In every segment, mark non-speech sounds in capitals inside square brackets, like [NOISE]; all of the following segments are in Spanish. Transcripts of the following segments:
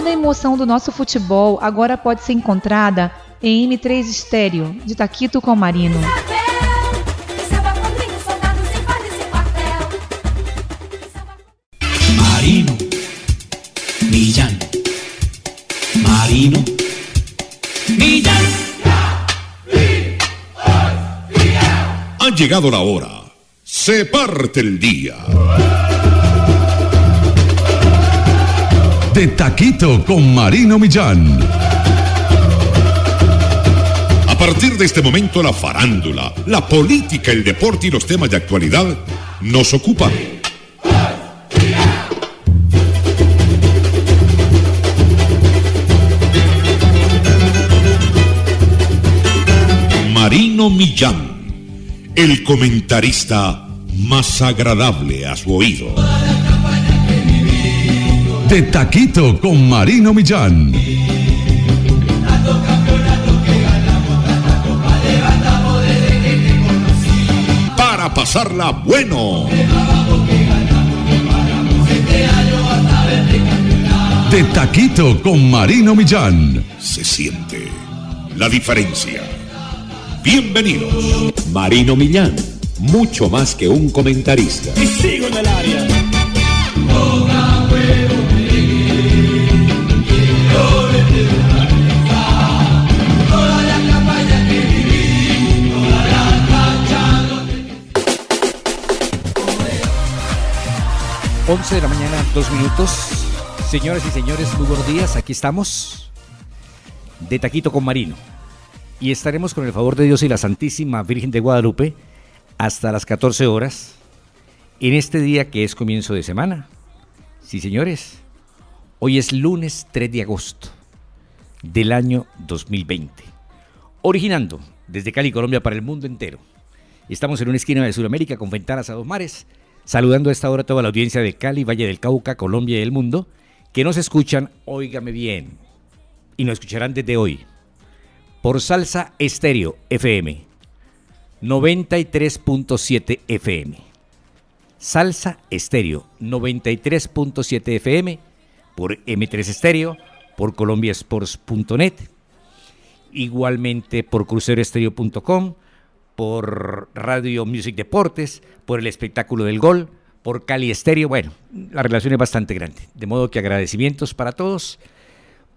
Toda a emoção do nosso futebol agora pode ser encontrada em M3 Estéreo, de Taquito com Marino, Millán, Marino, Millán. Ha llegado la hora. Se parte el día. Taquito con Marino Millán. A partir de este momento la farándula, la política, el deporte y los temas de actualidad nos ocupan. Marino Millán, el comentarista más agradable a su oído de Taquito con Marino Millán. Para pasarla bueno. De Taquito con Marino Millán. Se siente la diferencia. Bienvenidos. Marino Millán, mucho más que un comentarista. Y sigo en el área. 11 de la mañana, dos minutos. Señoras y señores, muy buenos días. Aquí estamos de Taquito con Marino. Y estaremos con el favor de Dios y la Santísima Virgen de Guadalupe hasta las 14 horas en este día que es comienzo de semana. Sí, señores. Hoy es lunes 3 de agosto del año 2020. Originando desde Cali, Colombia, para el mundo entero. Estamos en una esquina de Sudamérica con ventanas a dos mares, saludando a esta hora toda la audiencia de Cali, Valle del Cauca, Colombia y el mundo, que nos escuchan, óigame bien, y nos escucharán desde hoy, por Salsa Estéreo FM, 93.7 FM. Salsa Estéreo, 93.7 FM, por M3 Estéreo, por colombiasports.net, igualmente por cruceroestereo.com, por Radio Music Deportes, por el espectáculo del gol, por Cali Estéreo. Bueno, la relación es bastante grande. De modo que agradecimientos para todos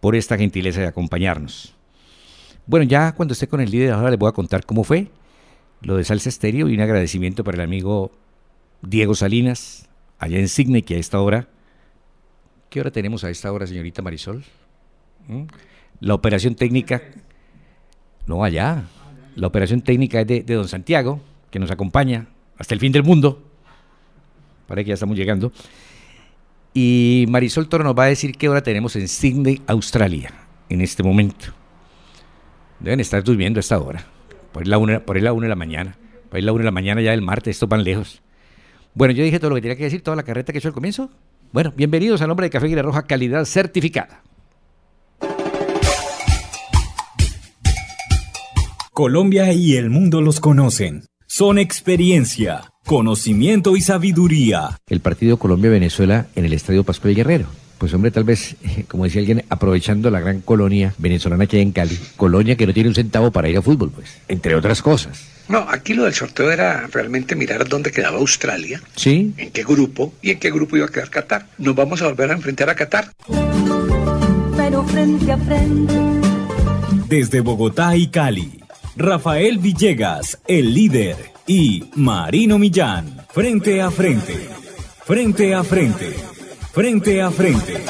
por esta gentileza de acompañarnos. Bueno, ya cuando esté con el líder, ahora le voy a contar cómo fue lo de Salsa Estéreo y un agradecimiento para el amigo Diego Salinas, allá en Signe, que a esta hora. ¿Qué hora tenemos a esta hora, señorita Marisol? ¿Mm? La operación técnica, no allá, la operación técnica es de, don Santiago, que nos acompaña hasta el fin del mundo. Parece que ya estamos llegando. Y Marisol Toro nos va a decir qué hora tenemos en Sydney, Australia, en este momento. Deben estar durmiendo a esta hora. Por ahí la una, por la una de la mañana. Por ahí la una de la mañana ya del martes, esto van lejos. Bueno, yo dije todo lo que tenía que decir, toda la carreta que he hecho al comienzo. Bueno, bienvenidos al nombre de Café la Roja, calidad certificada. Colombia y el mundo los conocen. Son experiencia, conocimiento y sabiduría. El partido Colombia-Venezuela en el Estadio Pascual Guerrero. Pues hombre, tal vez, [LAUGHS] como decía alguien, aprovechando la gran colonia venezolana que hay en Cali, colonia que no tiene un centavo para ir a fútbol, pues, entre otras cosas. No, aquí lo del sorteo era realmente mirar dónde quedaba Australia, ¿Sí? en qué grupo y en qué grupo iba a quedar Qatar. Nos vamos a volver a enfrentar a Qatar. Pero frente a frente. Desde Bogotá y Cali Rafael Villegas, el líder, y Marino Millán, frente a frente, frente a frente, frente a frente.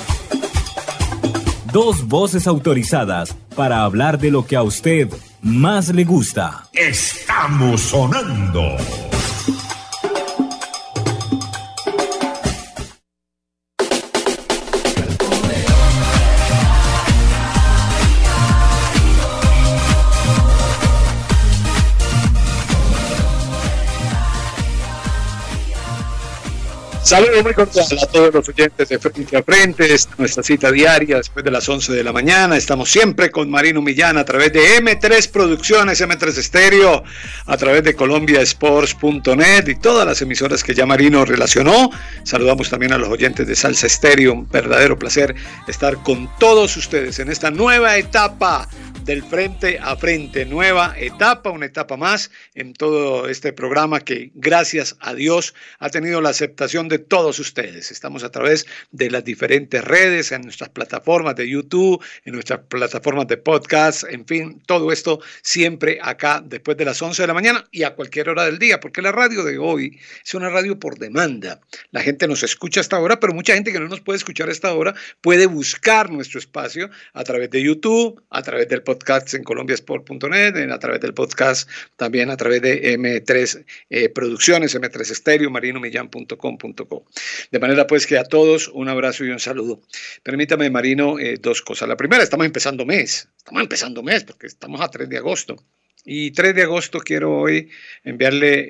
Dos voces autorizadas para hablar de lo que a usted más le gusta. Estamos sonando. Saludos muy a todos los oyentes de Frente a Frente. Esta nuestra cita diaria después de las 11 de la mañana. Estamos siempre con Marino Millán a través de M3 Producciones, M3 Estéreo, a través de colombiasports.net y todas las emisoras que ya Marino relacionó. Saludamos también a los oyentes de Salsa Estéreo. Un verdadero placer estar con todos ustedes en esta nueva etapa del frente a frente. Nueva etapa, una etapa más en todo este programa que gracias a Dios ha tenido la aceptación de todos ustedes. Estamos a través de las diferentes redes, en nuestras plataformas de YouTube, en nuestras plataformas de podcast, en fin, todo esto siempre acá después de las 11 de la mañana y a cualquier hora del día, porque la radio de hoy es una radio por demanda. La gente nos escucha hasta ahora, pero mucha gente que no nos puede escuchar hasta ahora puede buscar nuestro espacio a través de YouTube, a través del podcast en colombiasport.net, a través del podcast también a través de M3 eh, Producciones, M3 Estéreo, marinomillán.com.com de manera pues que a todos un abrazo y un saludo. Permítame, Marino, eh, dos cosas. La primera, estamos empezando mes, estamos empezando mes porque estamos a 3 de agosto. Y 3 de agosto quiero hoy enviarle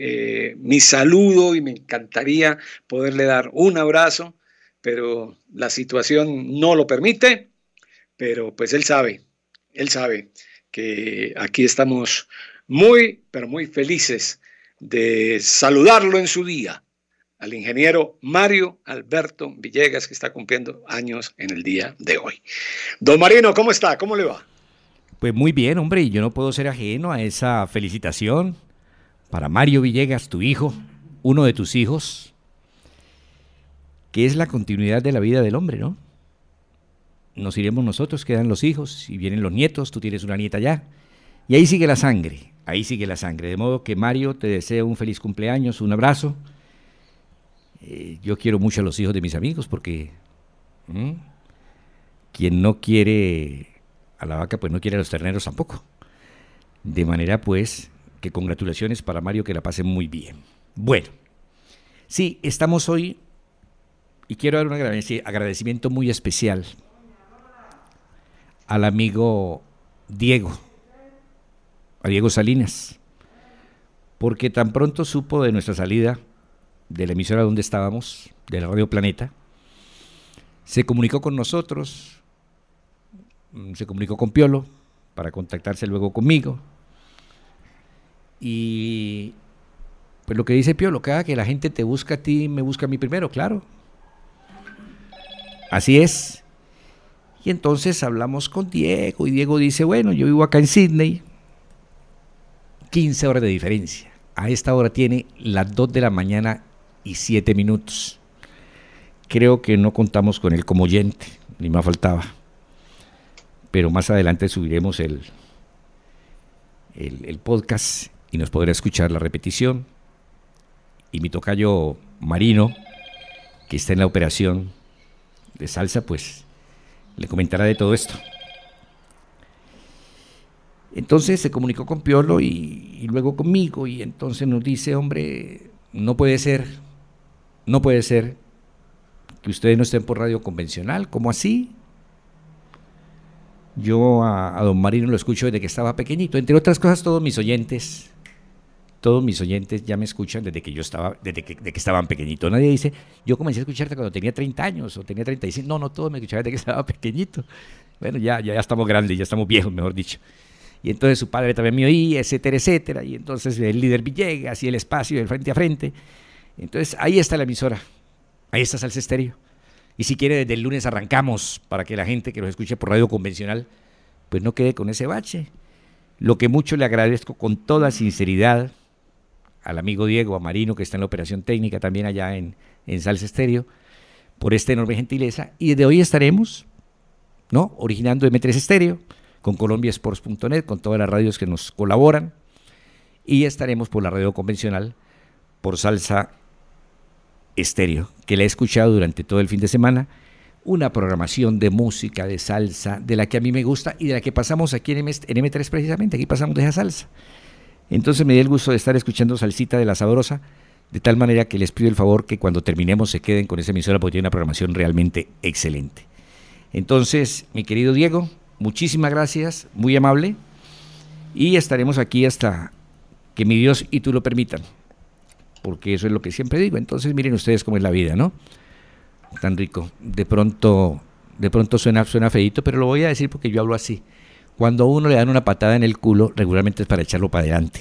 eh, mi saludo y me encantaría poderle dar un abrazo, pero la situación no lo permite, pero pues él sabe, él sabe que aquí estamos muy, pero muy felices de saludarlo en su día al ingeniero Mario Alberto Villegas, que está cumpliendo años en el día de hoy. Don Marino, ¿cómo está? ¿Cómo le va? Pues muy bien, hombre, y yo no puedo ser ajeno a esa felicitación para Mario Villegas, tu hijo, uno de tus hijos, que es la continuidad de la vida del hombre, ¿no? Nos iremos nosotros, quedan los hijos, y vienen los nietos, tú tienes una nieta ya, y ahí sigue la sangre, ahí sigue la sangre. De modo que Mario, te deseo un feliz cumpleaños, un abrazo eh, yo quiero mucho a los hijos de mis amigos porque ¿Mm? quien no quiere a la vaca, pues no quiere a los terneros tampoco. De manera pues que congratulaciones para Mario, que la pase muy bien. Bueno, sí, estamos hoy y quiero dar un agradecimiento muy especial al amigo Diego, a Diego Salinas, porque tan pronto supo de nuestra salida, de la emisora donde estábamos, de la Radio Planeta, se comunicó con nosotros, mm, se comunicó con Piolo para contactarse luego conmigo. Y pues lo que dice Piolo, cada que la gente te busca a ti, me busca a mí primero, claro. Así es. Y entonces hablamos con Diego y Diego dice, bueno, yo vivo acá en Sydney, 15 horas de diferencia. A esta hora tiene las 2 de la mañana y siete minutos. Creo que no contamos con él como oyente, ni más faltaba. Pero más adelante subiremos el, el, podcast y nos podrá escuchar la repetición. Y mi tocayo Marino, que está en la operación de salsa, pues le comentará de todo esto. Entonces se comunicó con Piolo y, luego conmigo y entonces nos dice, hombre, no puede ser, no puede ser que ustedes no estén por radio convencional, ¿cómo así? Yo a, don Marino lo escucho desde que estaba pequeñito. Entre otras cosas, todos mis oyentes, todos mis oyentes ya me escuchan desde que yo estaba, desde que, estaban pequeñitos. Nadie dice, yo comencé a escucharte cuando tenía 30 años o tenía 35. No, no, todos me escuchaban desde que estaba pequeñito. Bueno, ya, ya, estamos grandes, ya estamos viejos, mejor dicho. Y entonces su padre también me oía, etcétera, etcétera. Y entonces el líder Villegas y el espacio, el frente a frente. Entonces, ahí está la emisora. Ahí está Salsa Estéreo. Y si quiere, desde el lunes arrancamos para que la gente que nos escuche por radio convencional, pues no quede con ese bache. Lo que mucho le agradezco con toda sinceridad al amigo Diego, a Marino, que está en la operación técnica también allá en, Salsa Estéreo, por esta enorme gentileza. Y desde hoy estaremos, ¿no? Originando M3 Estéreo, con colombiasports.net, con todas las radios que nos colaboran. Y estaremos por la radio convencional, por Salsa estéreo, que la he escuchado durante todo el fin de semana. Una programación de música, de salsa, de la que a mí me gusta y de la que pasamos aquí en, M 3 precisamente. Aquí pasamos de esa salsa. Entonces me di el gusto de estar escuchando Salsita de la Sabrosa, de tal manera que les pido el favor que cuando terminemos se queden con esa emisora porque tiene una programación realmente excelente. Entonces, mi querido Diego, muchísimas gracias, muy amable, y estaremos aquí hasta que mi Dios y tú lo permitan porque eso es lo que siempre digo. Entonces miren ustedes cómo es la vida, ¿no? Tan rico. De pronto, de pronto suena, suena feíto, pero lo voy a decir porque yo hablo así. Cuando a uno le dan una patada en el culo, regularmente es para echarlo para adelante.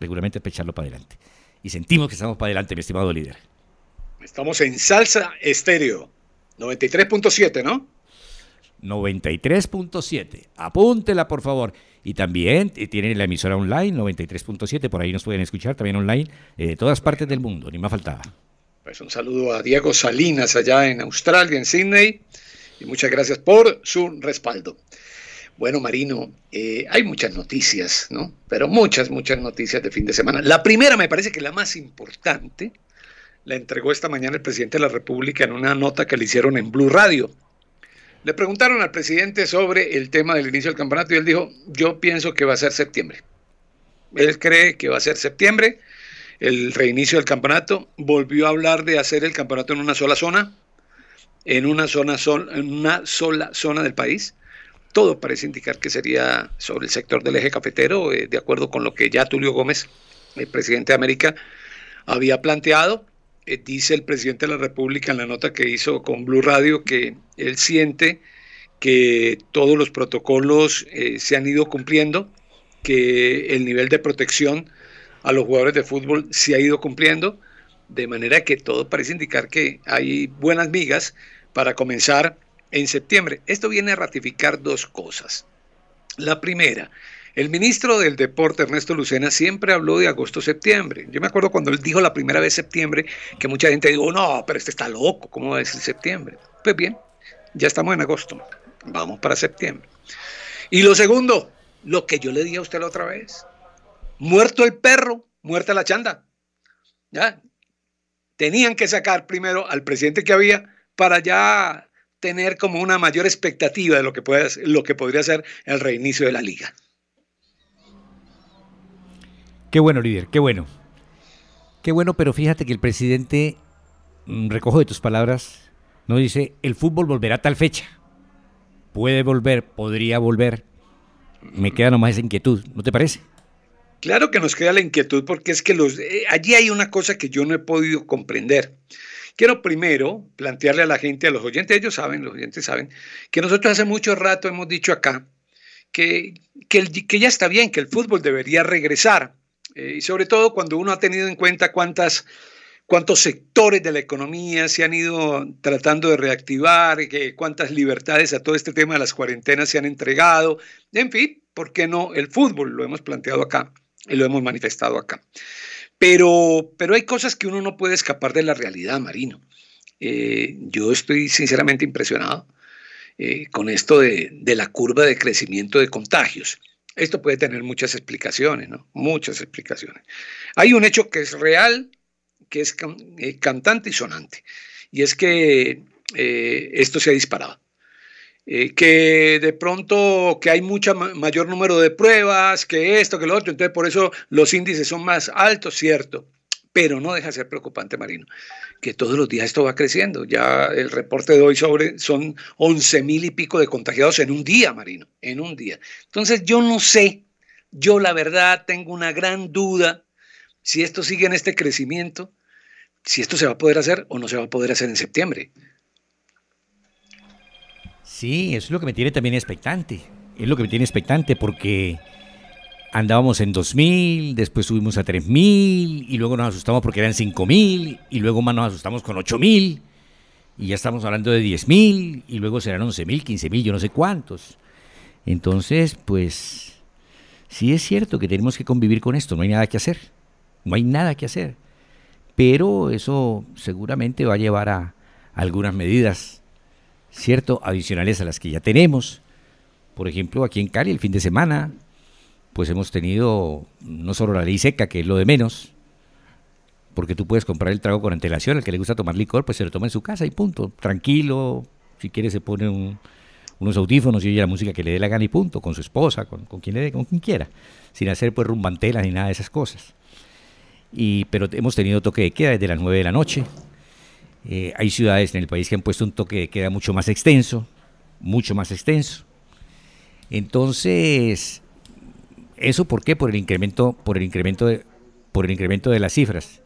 Regularmente es para echarlo para adelante. Y sentimos que estamos para adelante, mi estimado líder. Estamos en salsa estéreo, 93.7, ¿no? 93.7. Apúntela, por favor. Y también eh, tienen la emisora online 93.7, por ahí nos pueden escuchar también online eh, de todas partes del mundo, ni más faltaba. Pues un saludo a Diego Salinas allá en Australia, en Sydney, y muchas gracias por su respaldo. Bueno, Marino, eh, hay muchas noticias, ¿no? Pero muchas, muchas noticias de fin de semana. La primera me parece que la más importante la entregó esta mañana el presidente de la República en una nota que le hicieron en Blue Radio. Le preguntaron al presidente sobre el tema del inicio del campeonato y él dijo, yo pienso que va a ser septiembre. Él cree que va a ser septiembre, el reinicio del campeonato. Volvió a hablar de hacer el campeonato en una sola zona, en una, zona en una sola zona del país. Todo parece indicar que sería sobre el sector del eje cafetero, eh, de acuerdo con lo que ya Tulio Gómez, el presidente de América, había planteado. Eh, dice el presidente de la República en la nota que hizo con Blue Radio que él siente que todos los protocolos eh, se han ido cumpliendo, que el nivel de protección a los jugadores de fútbol se ha ido cumpliendo, de manera que todo parece indicar que hay buenas migas para comenzar en septiembre. Esto viene a ratificar dos cosas. La primera, el ministro del Deporte, Ernesto Lucena, siempre habló de agosto-septiembre. Yo me acuerdo cuando él dijo la primera vez septiembre, que mucha gente dijo, no, pero este está loco, ¿cómo va a decir septiembre? Pues bien, ya estamos en agosto, vamos para septiembre. Y lo segundo, lo que yo le di a usted la otra vez, muerto el perro, muerta la chanda. ¿Ya? Tenían que sacar primero al presidente que había para ya tener como una mayor expectativa de lo que, puede, lo que podría ser el reinicio de la liga. Qué bueno, líder, qué bueno. Qué bueno, pero fíjate que el presidente, mm, recojo de tus palabras, no dice, el fútbol volverá a tal fecha. Puede volver, podría volver. Me queda nomás esa inquietud, ¿no te parece? Claro que nos queda la inquietud porque es que los, eh, allí hay una cosa que yo no he podido comprender. Quiero primero plantearle a la gente, a los oyentes, ellos saben, los oyentes saben, que nosotros hace mucho rato hemos dicho acá que, que ya está bien, que el fútbol debería regresar, eh, y sobre todo cuando uno ha tenido en cuenta cuántas, cuántos sectores de la economía se han ido tratando de reactivar, cuántas libertades a todo este tema de las cuarentenas se han entregado. En fin, ¿por qué no el fútbol? Lo hemos planteado acá y lo hemos manifestado acá. Pero, hay cosas que uno no puede escapar de la realidad, Marino. Eh, yo estoy sinceramente impresionado eh, con esto de la curva de crecimiento de contagios. Esto puede tener muchas explicaciones, ¿no? Muchas explicaciones. Hay un hecho que es real, que es eh, cantante y sonante, y es que eh, esto se ha disparado. Eh, que de pronto que hay mucho mayor número de pruebas, que esto, que lo otro, entonces por eso los índices son más altos, cierto, pero no deja de ser preocupante, Marino, que todos los días esto va creciendo. Ya el reporte de hoy sobre son 11 mil y pico de contagiados en un día, Marino, en un día. Entonces yo no sé, yo la verdad tengo una gran duda si esto sigue en este crecimiento, si esto se va a poder hacer o no se va a poder hacer en septiembre. Sí, eso es lo que me tiene también expectante. Es lo que me tiene expectante porque andábamos en 2.000, después subimos a 3.000 y luego nos asustamos porque eran 5.000 y luego más nos asustamos con 8.000 y ya estamos hablando de 10.000 y luego serán 11.000, 15.000, yo no sé cuántos. Entonces, pues sí es cierto que tenemos que convivir con esto, no hay nada que hacer, no hay nada que hacer. Pero eso seguramente va a llevar a algunas medidas, ¿cierto? Adicionales a las que ya tenemos. Por ejemplo, aquí en Cali el fin de semana pues hemos tenido no solo la ley seca, que es lo de menos, porque tú puedes comprar el trago con antelación, al que le gusta tomar licor, pues se lo toma en su casa y punto, tranquilo, si quiere se pone unos audífonos y oye la música que le dé la gana y punto, con su esposa, con, quien le dé, con quien quiera, sin hacer pues rumbantelas ni nada de esas cosas. Y, pero hemos tenido toque de queda desde las 9 de la noche. Eh, hay ciudades en el país que han puesto un toque de queda mucho más extenso, mucho más extenso. Entonces, ¿Eso por qué? Por el incremento, por el incremento de, por el incremento de las cifras.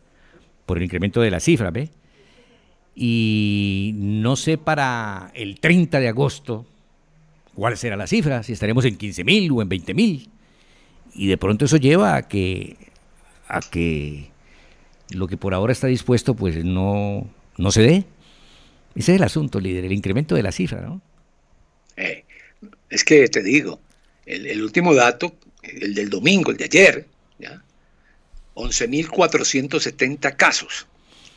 Por el incremento de las cifras, ¿ve? Y no sé para el 30 de agosto cuál será la cifra, si estaremos en 15.000 o en 20.000. mil. Y de pronto eso lleva a que, a que lo que por ahora está dispuesto pues no, no se dé. Ese es el asunto, líder, el incremento de la cifra, ¿no? Eh, es que te digo, el último dato el del domingo, el de ayer, 11.470 casos.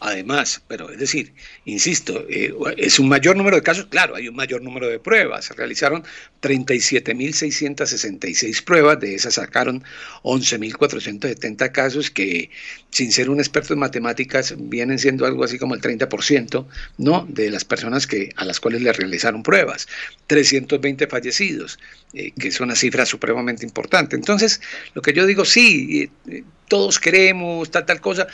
Además, pero es decir, insisto, eh, es un mayor número de casos, claro, hay un mayor número de pruebas. Se realizaron 37.666 pruebas, de esas sacaron 11.470 casos que, sin ser un experto en matemáticas, vienen siendo algo así como el 30%, ¿no? De las personas que, a las cuales le realizaron pruebas. 320 fallecidos, eh, que es una cifra supremamente importante. Entonces, lo que yo digo, sí, eh, todos queremos tal, tal cosa,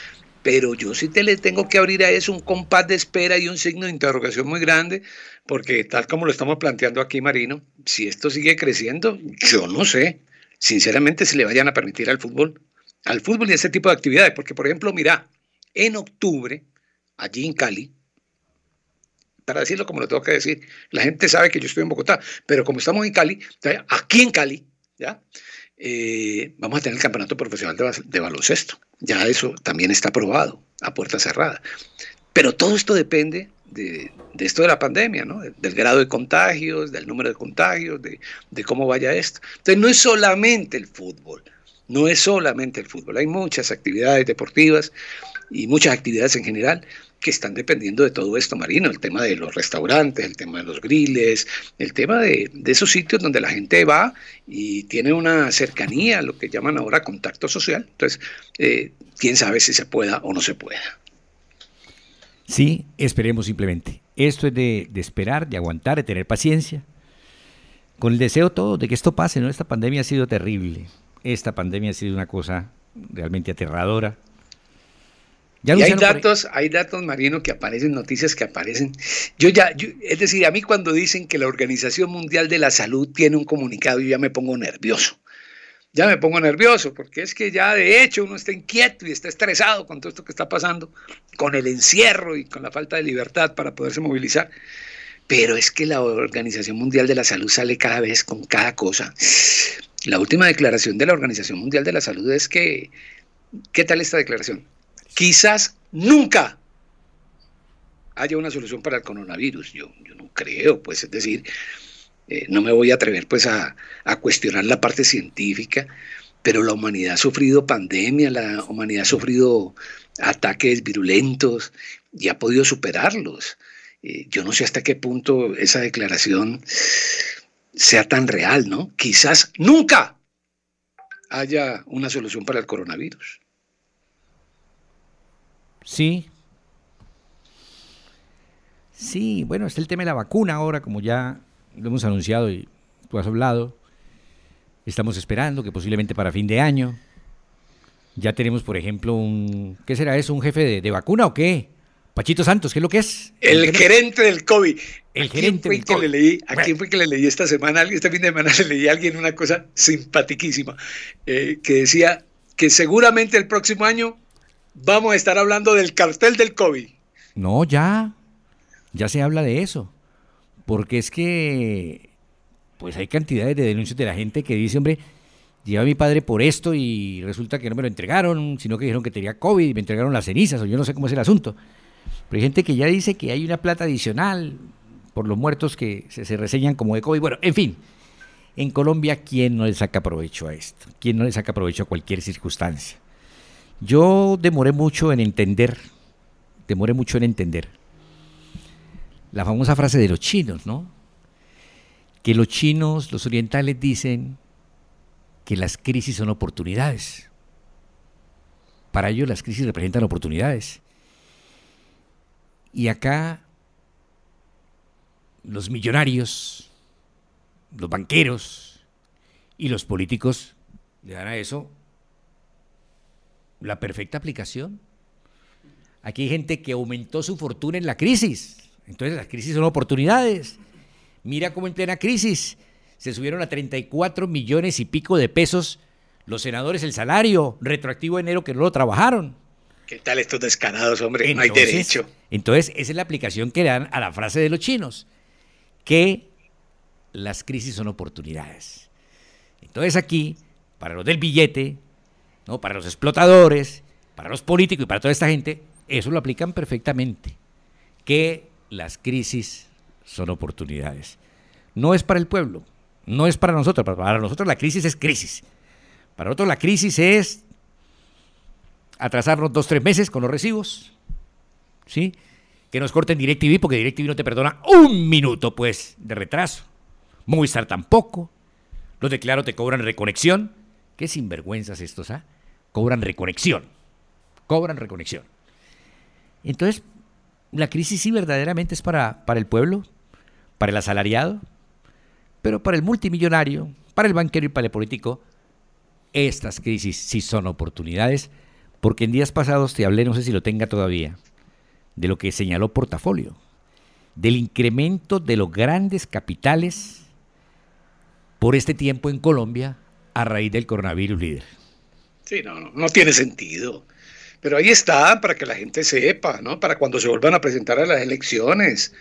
pero yo sí te le tengo que abrir a eso un compás de espera y un signo de interrogación muy grande, porque tal como lo estamos planteando aquí, Marino, si esto sigue creciendo, yo no sé, sinceramente, si le vayan a permitir al fútbol, al fútbol y a ese tipo de actividades. Porque, por ejemplo, mira, en octubre, allí en Cali, para decirlo como lo tengo que decir, la gente sabe que yo estoy en Bogotá, pero como estamos en Cali, aquí en Cali, ¿ya? Eh, vamos a tener el campeonato profesional de, baloncesto. Ya eso también está aprobado a puerta cerrada. Pero todo esto depende de, esto de la pandemia, del grado de contagios, del número de contagios, de, de, cómo vaya esto. Entonces no es solamente el fútbol, no es solamente el fútbol, hay muchas actividades deportivas y muchas actividades en general que están dependiendo de todo esto marino, el tema de los restaurantes, el tema de los griles, el tema de, esos sitios donde la gente va y tiene una cercanía, lo que llaman ahora contacto social. Entonces, eh, quién sabe si se pueda o no se pueda. Sí, esperemos simplemente. Esto es de, de, esperar, de aguantar, de tener paciencia. Con el deseo todo de que esto pase, ¿no? Esta pandemia ha sido terrible. Esta pandemia ha sido una cosa realmente aterradora y hay datos, hay datos, Marino, que aparecen, noticias que aparecen. Yo ya, es decir, a mí cuando dicen que la Organización Mundial de la Salud tiene un comunicado, yo ya me pongo nervioso. Ya me pongo nervioso, porque es que ya de hecho uno está inquieto y está estresado con todo esto que está pasando, con el encierro y con la falta de libertad para poderse movilizar. Pero es que la Organización Mundial de la Salud sale cada vez con cada cosa. La última declaración de la Organización Mundial de la Salud es que, ¿qué tal esta declaración? quizás nunca haya una solución para el coronavirus. Yo, no creo, pues es decir, eh, no me voy a atrever pues a, cuestionar la parte científica, pero la humanidad ha sufrido pandemia, la humanidad ha sufrido ataques virulentos y ha podido superarlos. Eh, yo no sé hasta qué punto esa declaración sea tan real, ¿no? Quizás nunca haya una solución para el coronavirus. Sí. Sí, bueno, está el tema de la vacuna ahora, como ya lo hemos anunciado y tú has hablado. Estamos esperando que posiblemente para fin de año. Ya tenemos, por ejemplo, un... ¿Qué será eso? ¿Un jefe de, vacuna o qué? Pachito Santos, ¿qué es lo que es? El, gerente del COVID. El gerente del COVID. ¿A quién fue que le leí esta semana, esta fin de semana [LAUGHS] le leí a alguien una cosa simpaticísima eh, que decía que seguramente el próximo año vamos a estar hablando del cartel del COVID. No, ya, ya se habla de eso, porque es que, pues hay cantidades de denuncias de la gente que dice, hombre, lleva a mi padre por esto y resulta que no me lo entregaron, sino que dijeron que tenía COVID y me entregaron las cenizas, o yo no sé cómo es el asunto. Pero hay gente que ya dice que hay una plata adicional por los muertos que se, reseñan como de COVID. Bueno, en fin, en Colombia, ¿quién no le saca provecho a esto? ¿Quién no le saca provecho a cualquier circunstancia? Yo demoré mucho en entender, demoré mucho en entender la famosa frase de los chinos, ¿no? Que los chinos, los orientales dicen que las crisis son oportunidades. Para ellos las crisis representan oportunidades. Y acá los millonarios, los banqueros y los políticos le dan a eso la perfecta aplicación. Aquí hay gente que aumentó su fortuna en la crisis. Entonces las crisis son oportunidades. Mira cómo en plena crisis se subieron a 34 millones y pico de pesos los senadores el salario retroactivo de enero que no lo trabajaron. ¿Qué tal estos descarados, hombre? no hay derecho. Entonces, esa es la aplicación que dan a la frase de los chinos, que las crisis son oportunidades. Entonces aquí, para los del billete, ¿no? para los explotadores, para los políticos y para toda esta gente, eso lo aplican perfectamente. Que las crisis son oportunidades. No es para el pueblo, no es para nosotros, para nosotros la crisis es crisis. Para nosotros la crisis es atrasarnos dos, tres meses con los recibos, ¿sí? Que nos corten DirecTV porque DirecTV no te perdona un minuto, pues, de retraso. Movistar tampoco. Los de Claro te cobran reconexión. Qué sinvergüenzas estos, ¿ah? cobran reconexión. Cobran reconexión. Entonces, la crisis sí verdaderamente es para, para el pueblo, para el asalariado, pero para el multimillonario, para el banquero y para el político, estas crisis sí son oportunidades, porque en días pasados te hablé, no sé si lo tenga todavía, de lo que señaló Portafolio, del incremento de los grandes capitales por este tiempo en Colombia a raíz del coronavirus líder. Sí, no, no, tiene sentido. Pero ahí está, para que la gente sepa, ¿no? Para cuando se vuelvan a presentar a las elecciones.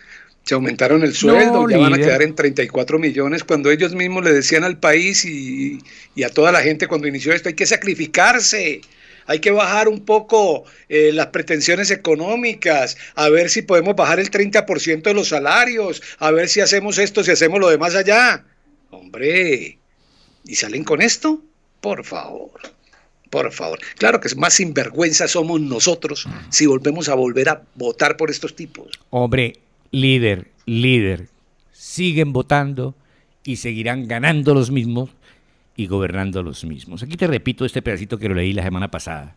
Se aumentaron el sueldo, le ya van a quedar en 34 millones, cuando ellos mismos le decían al país y, a toda la gente cuando inició esto, hay que sacrificarse, hay que bajar un poco eh, las pretensiones económicas, a ver si podemos bajar el 30% de los salarios, a ver si hacemos esto, si hacemos lo demás allá. Hombre, ¿y salen con esto? Por favor por favor. Claro que es más sinvergüenza somos nosotros si volvemos a volver a votar por estos tipos. Hombre, líder, líder, siguen votando y seguirán ganando los mismos y gobernando los mismos. Aquí te repito este pedacito que lo leí la semana pasada.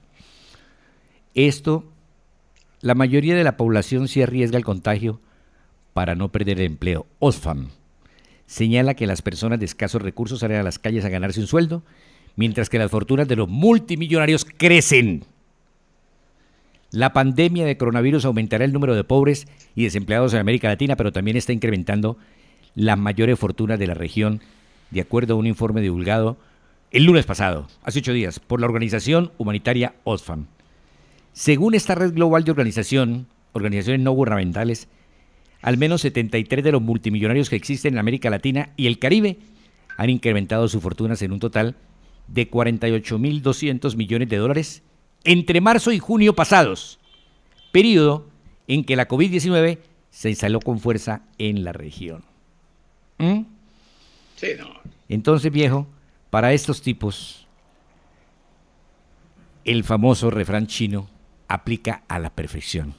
Esto, la mayoría de la población se arriesga el contagio para no perder el empleo. OSFAM señala que las personas de escasos recursos salen a las calles a ganarse un sueldo mientras que las fortunas de los multimillonarios crecen. La pandemia de coronavirus aumentará el número de pobres y desempleados en América Latina, pero también está incrementando las mayores fortunas de la región, de acuerdo a un informe divulgado el lunes pasado, hace ocho días, por la organización humanitaria Oxfam. Según esta red global de organización, organizaciones no gubernamentales, al menos 73 de los multimillonarios que existen en América Latina y el Caribe han incrementado sus fortunas en un total de de 48.200 millones de dólares entre marzo y junio pasados, periodo en que la COVID-19 se instaló con fuerza en la región. ¿Mm? Entonces, viejo, para estos tipos, el famoso refrán chino aplica a la perfección.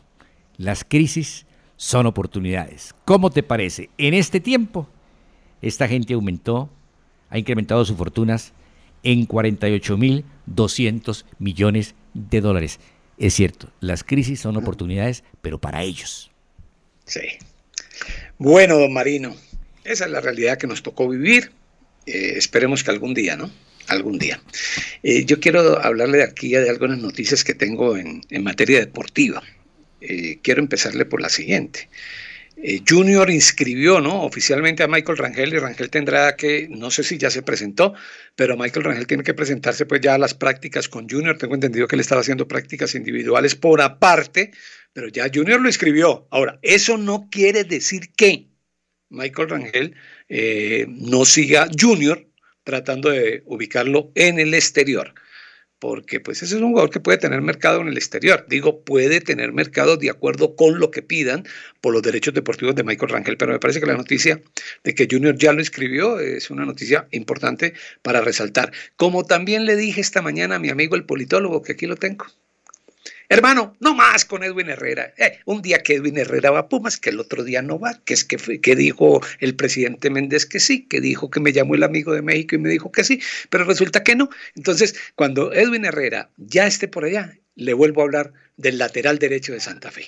Las crisis son oportunidades. ¿Cómo te parece? En este tiempo, esta gente aumentó, ha incrementado sus fortunas en 48.200 millones de dólares. Es cierto, las crisis son oportunidades, pero para ellos. Sí. Bueno, don Marino, esa es la realidad que nos tocó vivir. Eh, esperemos que algún día, ¿no? Algún día. Eh, yo quiero hablarle de aquí de algunas noticias que tengo en, materia deportiva. Eh, quiero empezarle por la siguiente. Eh, Junior inscribió ¿no? oficialmente a Michael Rangel y Rangel tendrá que, no sé si ya se presentó, pero Michael Rangel tiene que presentarse pues ya a las prácticas con Junior. Tengo entendido que él estaba haciendo prácticas individuales por aparte, pero ya Junior lo inscribió. Ahora, eso no quiere decir que Michael Rangel eh, no siga Junior tratando de ubicarlo en el exterior porque pues ese es un jugador que puede tener mercado en el exterior. Digo, puede tener mercado de acuerdo con lo que pidan por los derechos deportivos de Michael Rangel, pero me parece que la noticia de que Junior ya lo escribió es una noticia importante para resaltar. Como también le dije esta mañana a mi amigo el politólogo, que aquí lo tengo. Hermano, no más con Edwin Herrera. Eh, un día que Edwin Herrera va a Pumas, que el otro día no va, que es que, fue, que dijo el presidente Méndez que sí, que dijo que me llamó el amigo de México y me dijo que sí, pero resulta que no. Entonces, cuando Edwin Herrera ya esté por allá, le vuelvo a hablar del lateral derecho de Santa Fe.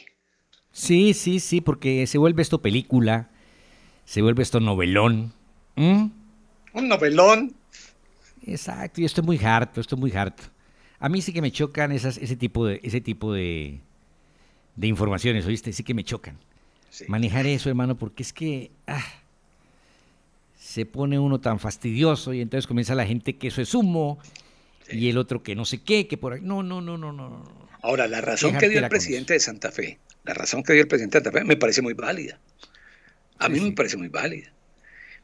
Sí, sí, sí, porque se vuelve esto película, se vuelve esto novelón. Un novelón. Exacto, yo estoy muy harto, estoy muy harto. A mí sí que me chocan ese tipo de, ese tipo de, de informaciones, ¿oíste? Sí que me chocan. Manejar eso, hermano, porque es que ah, se pone uno tan fastidioso y entonces comienza la gente que eso es humo y el otro que no sé qué, que por ahí. No, no, no, no, no. Ahora, la razón que dio el presidente de Santa Fe, la razón que dio el presidente de Santa Fe me parece muy válida. A mí me parece muy válida.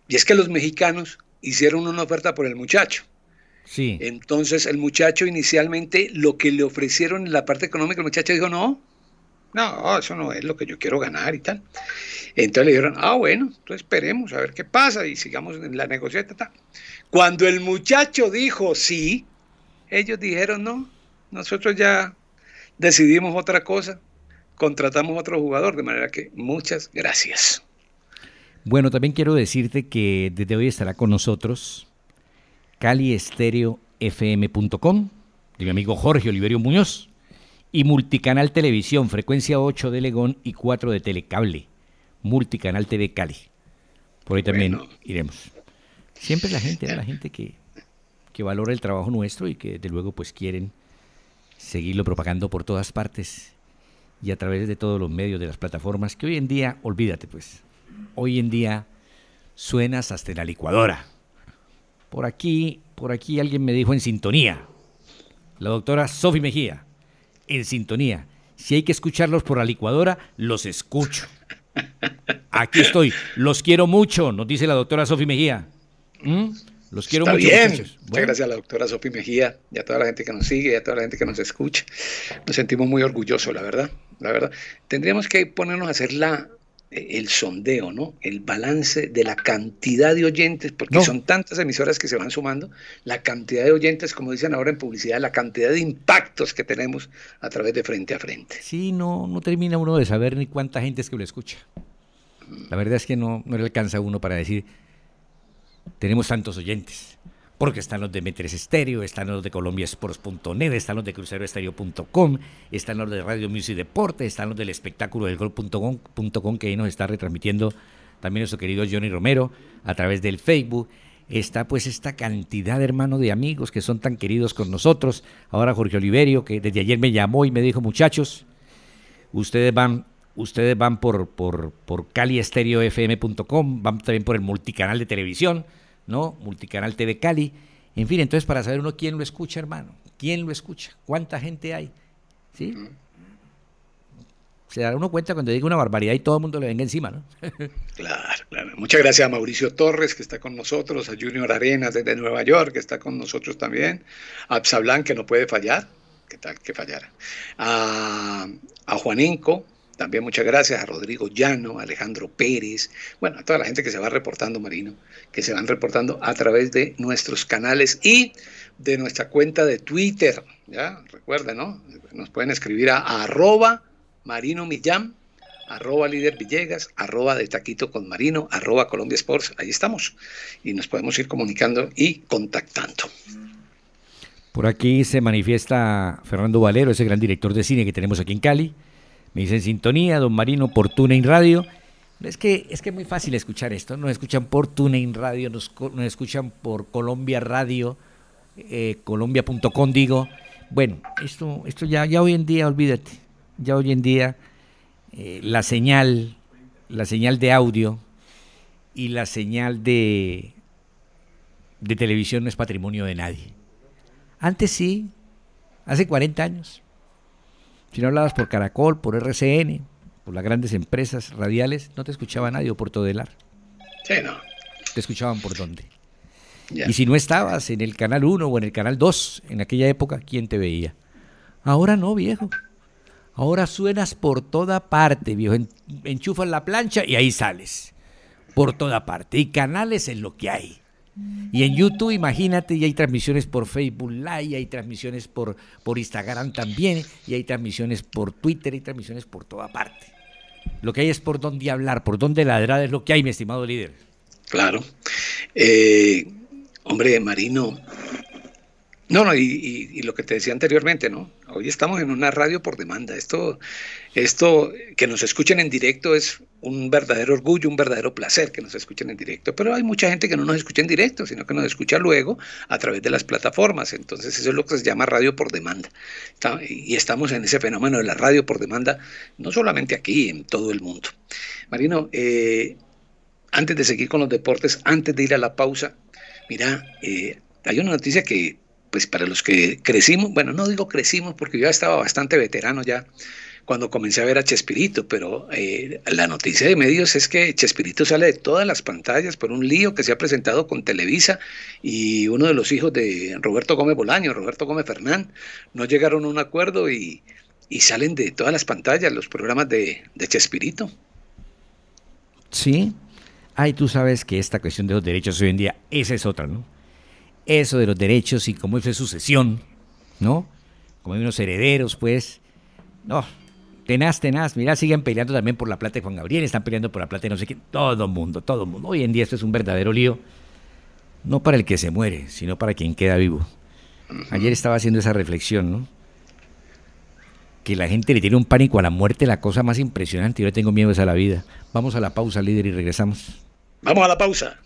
Y es que los mexicanos hicieron una oferta por el muchacho. Entonces el muchacho inicialmente lo que le ofrecieron en la parte económica, el muchacho dijo, no, no, eso no es lo que yo quiero ganar y tal. Entonces le dijeron, ah, bueno, entonces esperemos a ver qué pasa y sigamos en la negociación. Cuando el muchacho dijo sí, ellos dijeron, no, nosotros ya decidimos otra cosa, contratamos otro jugador, de manera que muchas gracias. Bueno, también quiero decirte que desde hoy estará con nosotros caliestereo.fm.com, de mi amigo Jorge Oliverio Muñoz, y Multicanal Televisión, frecuencia 8 de Legón y 4 de Telecable, Multicanal TV Cali. Por ahí también iremos. Siempre la gente, la gente que, que valora el trabajo nuestro y que desde luego pues quieren seguirlo propagando por todas partes y a través de todos los medios de las plataformas que hoy en día, olvídate pues, hoy en día suenas hasta la licuadora. Por aquí, por aquí alguien me dijo en sintonía. La doctora Sofi Mejía, en sintonía. Si hay que escucharlos por la licuadora, los escucho. Aquí estoy. Los quiero mucho, nos dice la doctora Sofi Mejía. ¿Mm? Los quiero mucho. Bien. Muchas gracias a la doctora Sofi Mejía y a toda la gente que nos sigue y a toda la gente que nos escucha. Nos sentimos muy orgullosos, la verdad. La verdad. Tendríamos que ponernos a hacer la, eh, el sondeo, ¿no? El balance de la cantidad de oyentes, porque son tantas emisoras que se van sumando, la cantidad de oyentes, como dicen ahora en publicidad, la cantidad de impactos que tenemos a través de frente a frente. Sí, no, no termina uno de saber ni cuánta gente es que lo escucha. La verdad es que no, no le alcanza a uno para decir, tenemos tantos oyentes porque están los de Metres Estéreo, están los de colombiasports.net, están los de cruceroestereo.com, están los de Radio Music Deporte, están los del espectáculo del gol.com, que ahí nos está retransmitiendo también nuestro querido Johnny Romero a través del Facebook. Está pues esta cantidad, hermano, de amigos que son tan queridos con nosotros. Ahora Jorge Oliverio, que desde ayer me llamó y me dijo, muchachos, ustedes van ustedes van por, por, por caliestereofm.com, van también por el multicanal de televisión, ¿no? Multicanal TV Cali. En fin, entonces para saber uno quién lo escucha, hermano, quién lo escucha, cuánta gente hay, ¿sí? Se dará uno cuenta cuando diga una barbaridad y todo el mundo le venga encima, ¿no? [LAUGHS] claro, claro. Muchas gracias a Mauricio Torres, que está con nosotros, a Junior Arenas desde Nueva York, que está con nosotros también, a Psablán, que no puede fallar, que tal que fallara, a, Juan Inco también muchas gracias a Rodrigo Llano, Alejandro Pérez, bueno, a toda la gente que se va reportando, Marino, que se van reportando a través de nuestros canales y de nuestra cuenta de Twitter. Ya, recuerden, ¿no? Nos pueden escribir a, a arroba Marino Millán, arroba líder de Taquito con Marino, arroba Colombia Sports. Ahí estamos. Y nos podemos ir comunicando y contactando. Por aquí se manifiesta Fernando Valero, ese gran director de cine que tenemos aquí en Cali me dicen sintonía, don Marino, por TuneIn Radio. Es que, es que muy fácil escuchar esto. Nos escuchan por TuneIn Radio, nos, escuchan por Colombia Radio, eh, colombia.com, digo. Bueno, esto, esto ya, ya hoy en día, olvídate, ya hoy en día eh, la señal, la señal de audio y la señal de, de televisión no es patrimonio de nadie. Antes sí, hace 40 años, si no hablabas por Caracol, por RCN, por las grandes empresas radiales, no te escuchaba nadie o por ar. Sí, no. Te escuchaban por dónde. Y si no estabas en el canal 1 o en el canal 2, en aquella época, ¿quién te veía? Ahora no, viejo. Ahora suenas por toda parte, viejo. Enchufas la plancha y ahí sales. Por toda parte. Y canales es lo que hay. Y en YouTube, imagínate, y hay transmisiones por Facebook Live, hay transmisiones por, por Instagram también, y hay transmisiones por Twitter, y transmisiones por toda parte. Lo que hay es por dónde hablar, por dónde ladrar es lo que hay, mi estimado líder. Claro. Eh, hombre, Marino. No, no, y, lo que te decía anteriormente, ¿no? Hoy estamos en una radio por demanda. Esto, esto que nos escuchen en directo es un verdadero orgullo, un verdadero placer que nos escuchen en directo. Pero hay mucha gente que no nos escucha en directo, sino que nos escucha luego a través de las plataformas. Entonces eso es lo que se llama radio por demanda. Y estamos en ese fenómeno de la radio por demanda, no solamente aquí, en todo el mundo. Marino, eh, antes de seguir con los deportes, antes de ir a la pausa, mira, eh, hay una noticia que, pues para los que crecimos, bueno, no digo crecimos porque yo ya estaba bastante veterano ya, cuando comencé a ver a Chespirito, pero eh, la noticia de medios es que Chespirito sale de todas las pantallas por un lío que se ha presentado con Televisa y uno de los hijos de Roberto Gómez Bolaño, Roberto Gómez Fernández, no llegaron a un acuerdo y, salen de todas las pantallas los programas de, de Chespirito. Sí. Ay, tú sabes que esta cuestión de los derechos hoy en día, esa es otra, ¿no? Eso de los derechos y cómo es es sucesión, ¿no? Como hay unos herederos, pues. No, Tenaz, tenaz. Mira, siguen peleando también por la plata de Juan Gabriel, están peleando por la plata de no sé qué. Todo mundo, todo mundo. Hoy en día esto es un verdadero lío. No para el que se muere, sino para quien queda vivo. Ayer estaba haciendo esa reflexión, ¿no? Que la gente le tiene un pánico a la muerte, la cosa más impresionante. Yo tengo miedo es a la vida. Vamos a la pausa, líder, y regresamos. Vamos a la pausa.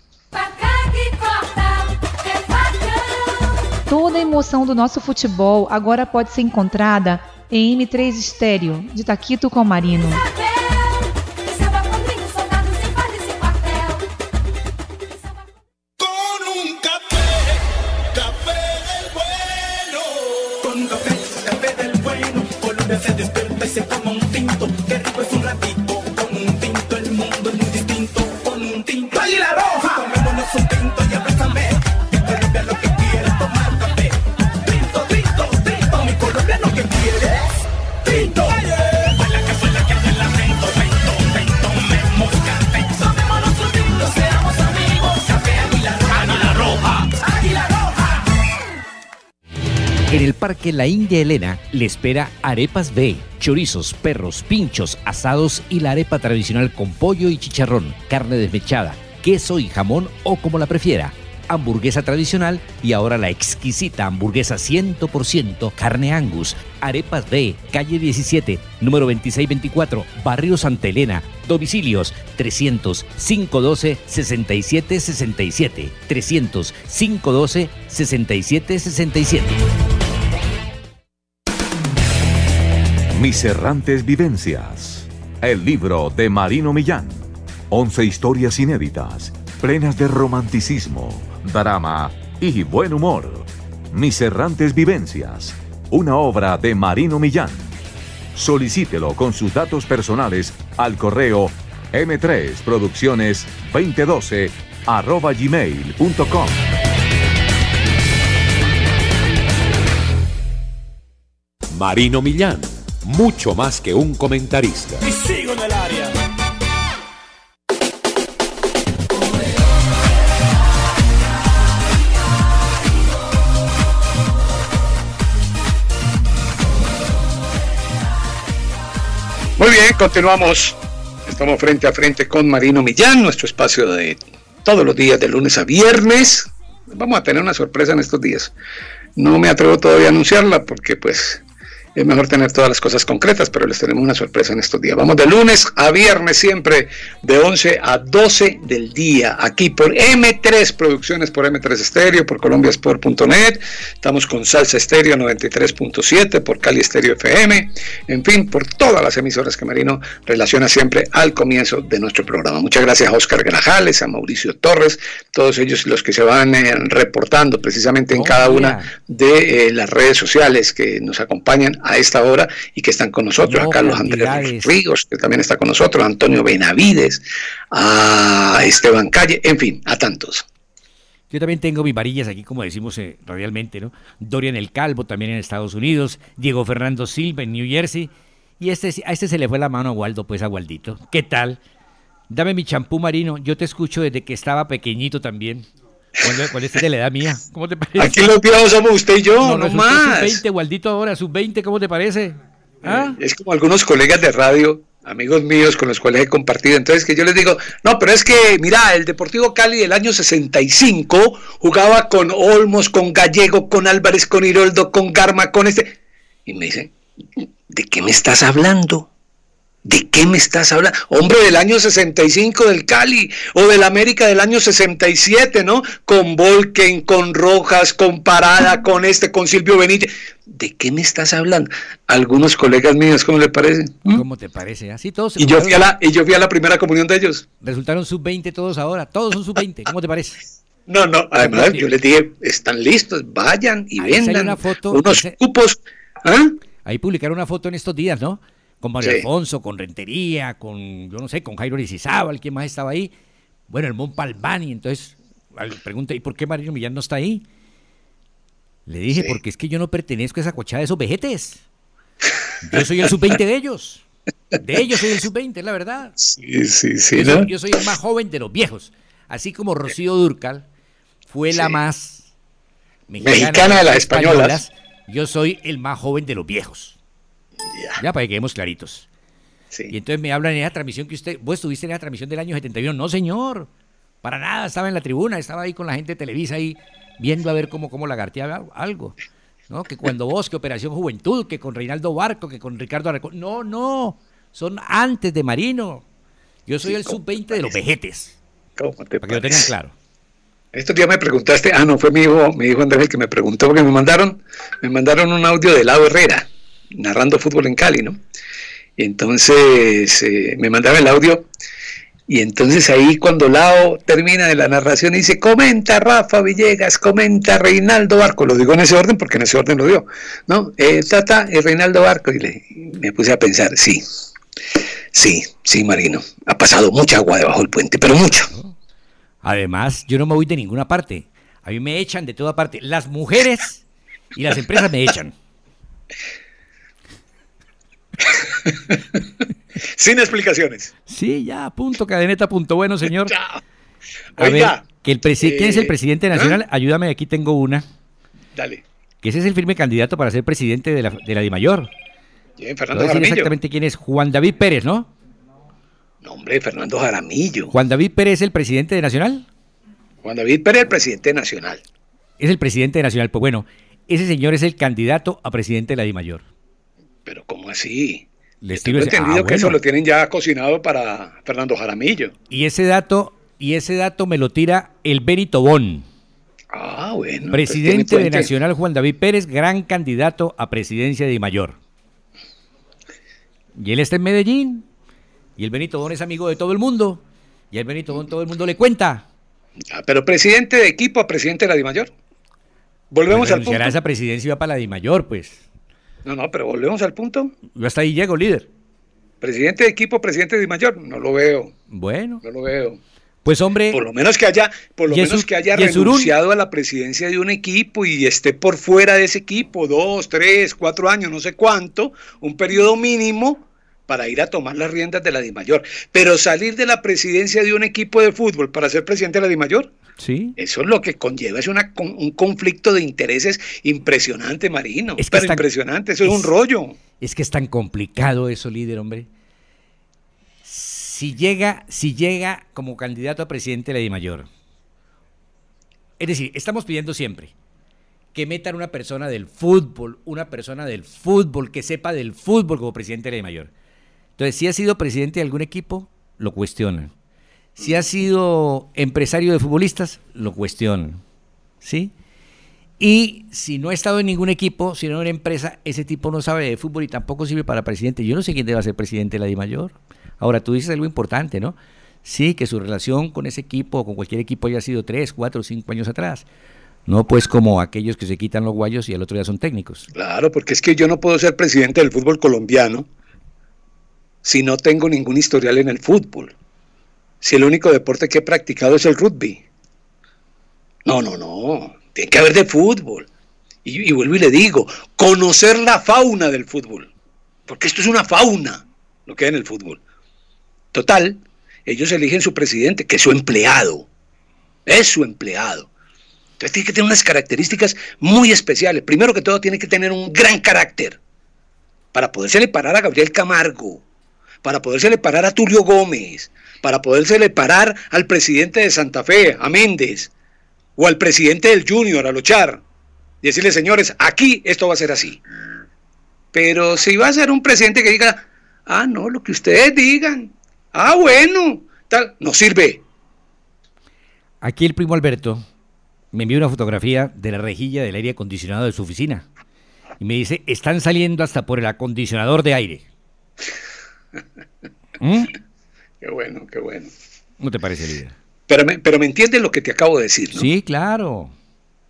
Toda emoción emoção do nosso futebol agora pode ser encontrada em M3 Estéreo, de Taquito Comarino. que La India Elena le espera Arepas B, chorizos, perros, pinchos, asados y la arepa tradicional con pollo y chicharrón, carne desmechada, queso y jamón o como la prefiera hamburguesa tradicional y ahora la exquisita hamburguesa 100% carne Angus. Arepas B, calle 17, número 2624, barrio Santa Elena. Domicilios 300 512 6767 300 512 6767. Mis errantes vivencias. El libro de Marino Millán. Once historias inéditas, plenas de romanticismo, drama y buen humor. Mis errantes vivencias. Una obra de Marino Millán. Solicítelo con sus datos personales al correo M3 Producciones 2012 arroba gmail.com. Marino Millán mucho más que un comentarista. Muy bien, continuamos. Estamos frente a frente con Marino Millán, nuestro espacio de todos los días, de lunes a viernes. Vamos a tener una sorpresa en estos días. No me atrevo todavía a anunciarla porque pues es mejor tener todas las cosas concretas, pero les tenemos una sorpresa en estos días. Vamos de lunes a viernes siempre, de 11 a 12 del día, aquí por M3 Producciones, por M3 Estéreo, por colombiasport.net, estamos con Salsa Estéreo 93.7, por Cali Estéreo FM, en fin, por todas las emisoras que Marino relaciona siempre al comienzo de nuestro programa. Muchas gracias a Oscar Grajales, a Mauricio Torres, todos ellos los que se van eh, reportando precisamente en oh, cada una de eh, las redes sociales que nos acompañan a esta hora y que están con nosotros, a Carlos Andrés Ríos, que también está con nosotros, Antonio Benavides, a Esteban Calle, en fin, a tantos. Yo también tengo mis varillas aquí, como decimos eh, radialmente, ¿no? Dorian el Calvo también en Estados Unidos, Diego Fernando Silva en New Jersey, y este, a este se le fue la mano a Waldo, pues a Waldito. ¿Qué tal? Dame mi champú marino, yo te escucho desde que estaba pequeñito también. ¿Cuál es, la edad mía? ¿Cómo te Aquí los viejos somos usted y yo, no, más. 20 Gualdito ahora, sus 20 ¿cómo te parece? ¿Ah? Eh, es como algunos colegas de radio, amigos míos con los cuales he compartido. Entonces, que yo les digo, no, pero es que, mira, el Deportivo Cali del año 65 jugaba con Olmos, con Gallego, con Álvarez, con Iroldo con Garma, con este. Y me dicen, ¿de qué me estás hablando? ¿De qué me estás hablando? Hombre del año 65 del Cali o del América del año 67, ¿no? Con Volken, con Rojas, con Parada, con este, con Silvio Benítez. ¿De qué me estás hablando? Algunos colegas míos, ¿cómo le parece? ¿Mm? ¿Cómo te parece? Así todos. Y yo, fui a la, yo fui a la primera comunión de ellos. Resultaron sub-20 todos ahora. Todos son sub-20. ¿Cómo te parece? No, no. Además, yo les dije, están listos, vayan y Ahí vendan una foto, unos cupos. ¿ah? Ahí publicaron una foto en estos días, ¿no? con Mario Alfonso, con Rentería, con, yo no sé, con Jairo el ¿quién más estaba ahí? Bueno, el Mon entonces pregunta, ¿y por qué Mario Millán no está ahí? Le dije, porque es que yo no pertenezco a esa cochada de esos vejetes. Yo soy el sub-20 de ellos. De ellos soy el sub-20, la verdad. Sí, sí, sí. Yo, soy el más joven de los viejos. Así como Rocío Durcal fue la más mexicana, de las españolas, yo soy el más joven de los viejos. Ya, para que quedemos claritos. Y entonces me hablan en esa transmisión que usted, vos estuviste en la transmisión del año 71. No, señor, para nada, estaba en la tribuna, estaba ahí con la gente de Televisa ahí viendo a ver cómo, cómo lagarteaba algo. ¿no? Que cuando vos, que Operación Juventud, que con Reinaldo Barco, que con Ricardo No, no, son antes de Marino. Yo soy el sub-20 de los vejetes. para que lo tengan claro. Estos días me preguntaste, ah, no, fue mi hijo, mi hijo Andrés el que me preguntó, porque me mandaron, me mandaron un audio de Lado Herrera narrando fútbol en Cali, ¿no? Y entonces eh, me mandaba el audio y entonces ahí cuando Lao termina de la narración y dice, comenta Rafa Villegas, comenta Reinaldo Barco, lo digo en ese orden porque en ese orden lo dio, ¿no? Eh, tata, es eh, Reinaldo Barco y le, me puse a pensar, sí, sí, sí, Marino, ha pasado mucha agua debajo del puente, pero mucho. Además, yo no me voy de ninguna parte, a mí me echan de toda parte, las mujeres y las empresas me echan. [LAUGHS] [LAUGHS] Sin explicaciones. Sí, ya, punto, cadeneta, punto. Bueno, señor. [LAUGHS] ¿quién es el eh, presidente ¿ah? nacional? Ayúdame, aquí tengo una. Dale. Que ese es el firme candidato para ser presidente de la, de la DIMAYOR. exactamente quién es. Juan David Pérez, ¿no? No, hombre, Fernando Jaramillo. ¿Juan David Pérez es el presidente de Nacional? Juan David Pérez, es el presidente Nacional. Es el presidente de Nacional. Pues bueno, ese señor es el candidato a presidente de la DIMAYOR pero ¿cómo así? Les Tengo ah, entendido que eso lo tienen ya cocinado para Fernando Jaramillo. Y ese dato, y ese dato me lo tira el Benito Bon. Ah, bueno. Pues, presidente de Nacional Juan David Pérez, gran candidato a presidencia de Mayor. Y él está en Medellín. Y el Benito Bon es amigo de todo el mundo. Y el Benito Bon todo el mundo le cuenta. Ah, pero presidente de equipo a presidente de la DIMAYOR. Volvemos al punto. esa presidencia iba para la DIMAYOR, pues. No, no, pero volvemos al punto. Yo hasta ahí llego, líder. Presidente de equipo, presidente de mayor, no lo veo. Bueno. No lo veo. Pues hombre, por lo menos que haya, por lo menos que haya renunciado a la presidencia de un equipo y esté por fuera de ese equipo dos, tres, cuatro años, no sé cuánto, un periodo mínimo para ir a tomar las riendas de la DIMAYOR. Pero salir de la presidencia de un equipo de fútbol para ser presidente de la DIMAYOR, eso es lo que conlleva, es un conflicto de intereses impresionante, Marino. Es impresionante, eso es, un rollo. Es que es tan complicado eso, líder, hombre. Si llega, si llega como candidato a presidente de la Mayor, es decir, estamos pidiendo siempre que metan una persona del fútbol, una persona del fútbol, que sepa del fútbol como presidente de la Mayor. Entonces, si ha sido presidente de algún equipo, lo cuestionan. Si ha sido empresario de futbolistas, lo cuestiono. ¿Sí? Y si no ha estado en ningún equipo, si no en una empresa, ese tipo no sabe de fútbol y tampoco sirve para presidente. Yo no sé quién debe ser presidente de la DIMAYOR. Ahora, tú dices algo importante, ¿no? Sí, que su relación con ese equipo o con cualquier equipo haya sido tres, cuatro, cinco años atrás. No, pues como aquellos que se quitan los guayos y al otro día son técnicos. Claro, porque es que yo no puedo ser presidente del fútbol colombiano si no tengo ningún historial en el fútbol si el único deporte que he practicado es el rugby? No, no, no. Tiene que haber de fútbol. Y, vuelvo y le digo, conocer la fauna del fútbol. Porque esto es una fauna, lo que hay en el fútbol. Total, ellos eligen su presidente, que es su empleado. Es su empleado. Entonces tiene que tener unas características muy especiales. Primero que todo, tiene que tener un gran carácter para podersele parar a Gabriel Camargo, para podersele parar a Tulio Gómez, para podérsele parar al presidente de Santa Fe, a Méndez, o al presidente del Junior, a Luchar, y decirle, señores, aquí esto va a ser así. Pero si va a ser un presidente que diga, ah, no, lo que ustedes digan, ah, bueno, tal, no sirve. Aquí el primo Alberto me envió una fotografía de la rejilla del aire acondicionado de su oficina y me dice, están saliendo hasta por el acondicionador de aire. [LAUGHS] ¿Mm? Qué bueno, qué bueno. ¿Cómo te parece, líder? Pero me, pero me entiendes lo que te acabo de decir, ¿no? Sí, claro.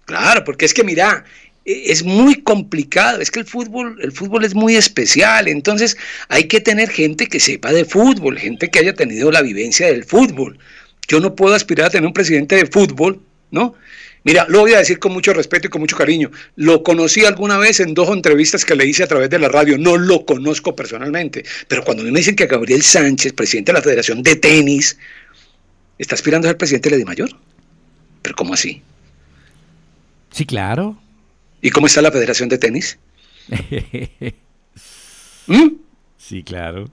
Claro, porque es que mira, e, es muy complicado, es que el fútbol, el fútbol es muy especial, entonces hay que tener gente que sepa de fútbol, gente que haya tenido la vivencia del fútbol. Yo no puedo aspirar a tener un presidente de fútbol, ¿no? Mira, lo voy a decir con mucho respeto y con mucho cariño. Lo conocí alguna vez en dos entrevistas que le hice a través de la radio. No lo conozco personalmente. Pero cuando me dicen que Gabriel Sánchez, presidente de la Federación de Tenis, está aspirando a ser presidente de la Mayor. ¿Pero cómo así? Sí, claro. ¿Y cómo está la Federación de Tenis? [LAUGHS] ¿Mm? Sí, claro.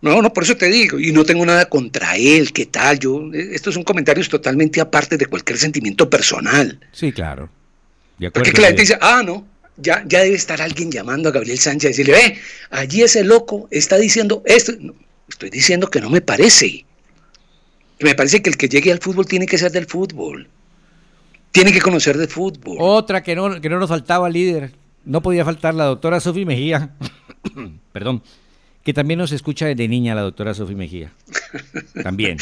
No, no, por eso te digo, y no tengo nada contra él, qué tal, yo, eh, estos son comentarios totalmente aparte de cualquier sentimiento personal. Sí, claro. Porque la dice, ah, no, ya, ya debe estar alguien llamando a Gabriel Sánchez y decirle, ve, allí ese loco está diciendo esto. estoy diciendo que no me parece. Me parece que el que llegue al fútbol tiene que ser del fútbol. Tiene que conocer de fútbol. Otra que no, que no nos faltaba líder. No podía faltar la doctora Sofi Mejía. [COUGHS] Perdón que también nos escucha desde niña la doctora Sofía Mejía. [LAUGHS] También.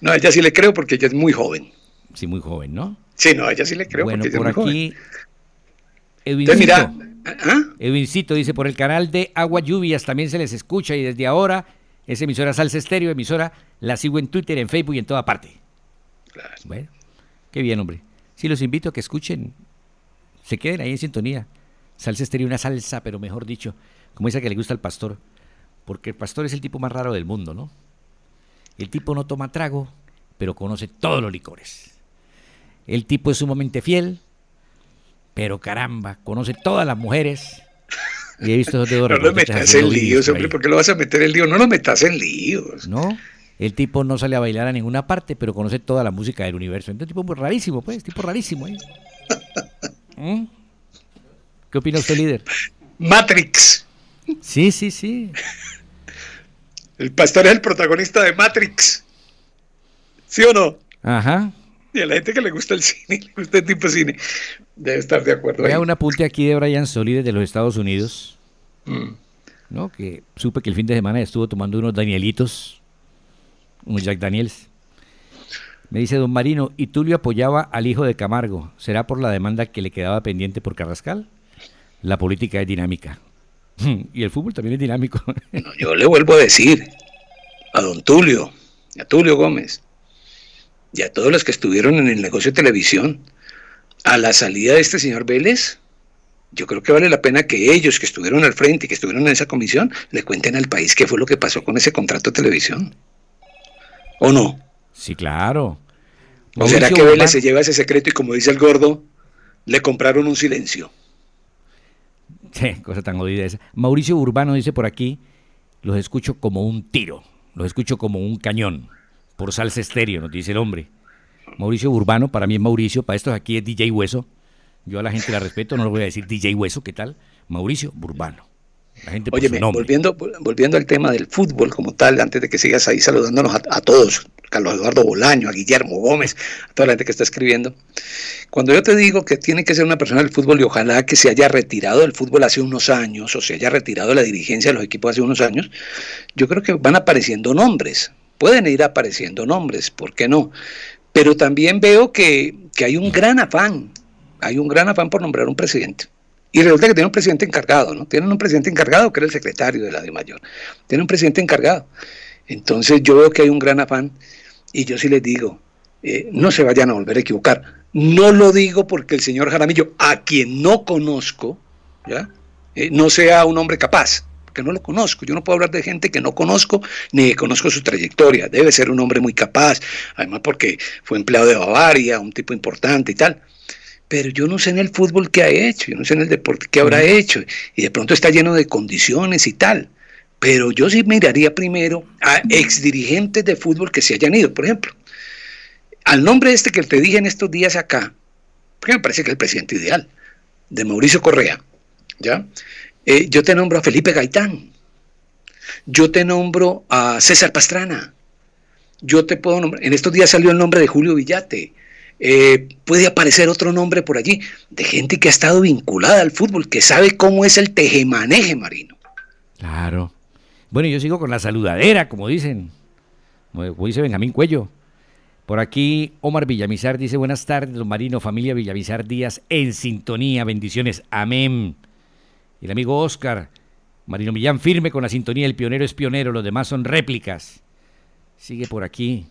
no, a ella sí le creo porque ella es muy joven. Sí, muy joven, ¿no? Sí, no, a ella sí le creo bueno, porque por aquí, Eduincito ¿ah? dice, por el canal de Agua Lluvias también se les escucha y desde ahora es emisora Salsa Estéreo, emisora, la sigo en Twitter, en Facebook y en toda parte. Claro. Bueno, qué bien, hombre. Sí, los invito a que escuchen, se queden ahí en sintonía. Salsa Estéreo, una salsa, pero mejor dicho, como esa que le gusta al pastor. Porque el pastor es el tipo más raro del mundo, ¿no? El tipo no toma trago, pero conoce todos los licores. El tipo es sumamente fiel, pero caramba, conoce todas las mujeres. Y he visto [LAUGHS] No lo metas en líos, hombre, ¿por qué lo vas a meter en líos? No lo metas en líos. No, el tipo no sale a bailar a ninguna parte, pero conoce toda la música del universo. Entonces, tipo rarísimo, pues, tipo rarísimo. ¿eh? [LAUGHS] ¿Mm? ¿Qué opina usted, líder? Matrix. Sí, sí, sí. El pastor es el protagonista de Matrix. ¿Sí o no? Ajá. Y a la gente que le gusta el cine, [LAUGHS] le tipo de cine, debe estar de acuerdo. Vea un apunte aquí de Brian Solides de los Estados Unidos. Mm. ¿no? Que supe que el fin de semana estuvo tomando unos Danielitos, unos Jack Daniels. Me dice don Marino, y Tulio apoyaba al hijo de Camargo. ¿Será por la demanda que le quedaba pendiente por Carrascal? La política es dinámica. [LAUGHS] Y el fútbol también es dinámico. [LAUGHS] yo le vuelvo a decir a don Tulio, a Tulio Gómez, y a todos los que estuvieron en el negocio de televisión, a la salida de este señor Vélez, yo creo que vale la pena que ellos que estuvieron al frente y que estuvieron en esa comisión le cuenten al país qué fue lo que pasó con ese contrato de televisión. ¿O no? Sí, claro. ¿O será que Vélez se lleva ese secreto y como dice el gordo, le compraron un silencio? Sí, cosa tan jodida esa. Mauricio Urbano dice por aquí, los escucho como un tiro, los escucho como un cañón, por salsa estéreo, nos dice el hombre. Mauricio Urbano, para mí es Mauricio, para estos aquí es DJ Hueso. Yo a la gente la respeto, no les voy a decir DJ Hueso, ¿qué tal? Mauricio Urbano. Oye, volviendo, al tema del fútbol como tal, antes de que sigas ahí saludándonos a, a todos, Carlos Eduardo Bolaño, a Guillermo Gómez, a toda la gente que está escribiendo. Cuando yo te digo que tiene que ser una persona del fútbol y ojalá que se haya retirado del fútbol hace unos años o se haya retirado de la dirigencia de los equipos hace unos años, yo creo que van apareciendo nombres. Pueden ir apareciendo nombres, ¿por qué no? Pero también veo que hay un gran afán, hay un gran afán por nombrar un presidente. Y resulta que tiene un presidente encargado, ¿no? Tienen un presidente encargado que era el secretario de la de mayor. Tiene un presidente encargado. Entonces yo veo que hay un gran afán y yo sí les digo, eh, no se vayan a volver a equivocar. No lo digo porque el señor Jaramillo, a quien no conozco, ¿ya? Eh, no sea un hombre capaz, porque no lo conozco. Yo no puedo hablar de gente que no conozco ni conozco su trayectoria. Debe ser un hombre muy capaz, además porque fue empleado de Bavaria, un tipo importante y tal pero yo no sé en el fútbol qué ha hecho, yo no sé en el deporte qué habrá hecho, y de pronto está lleno de condiciones y tal. Pero yo sí miraría primero a dirigentes de fútbol que se hayan ido, por ejemplo. Al nombre este que te dije en estos días acá, porque me parece que es el presidente ideal, de Mauricio Correa, ¿ya? Eh, yo te nombro a Felipe Gaitán, yo te nombro a César Pastrana, yo te puedo nombrar, en estos días salió el nombre de Julio Villate, eh, puede aparecer otro nombre por allí, de gente que ha estado vinculada al fútbol, que sabe cómo es el tejemaneje marino. Claro. Bueno, yo sigo con la saludadera, como dicen, como dice Benjamín Cuello. Por aquí Omar Villamizar dice, buenas tardes, don Marino, familia Villamizar Díaz, en sintonía, bendiciones, amén. El amigo Oscar, Marino Millán, firme con la sintonía, el pionero es pionero, los demás son réplicas. Sigue por aquí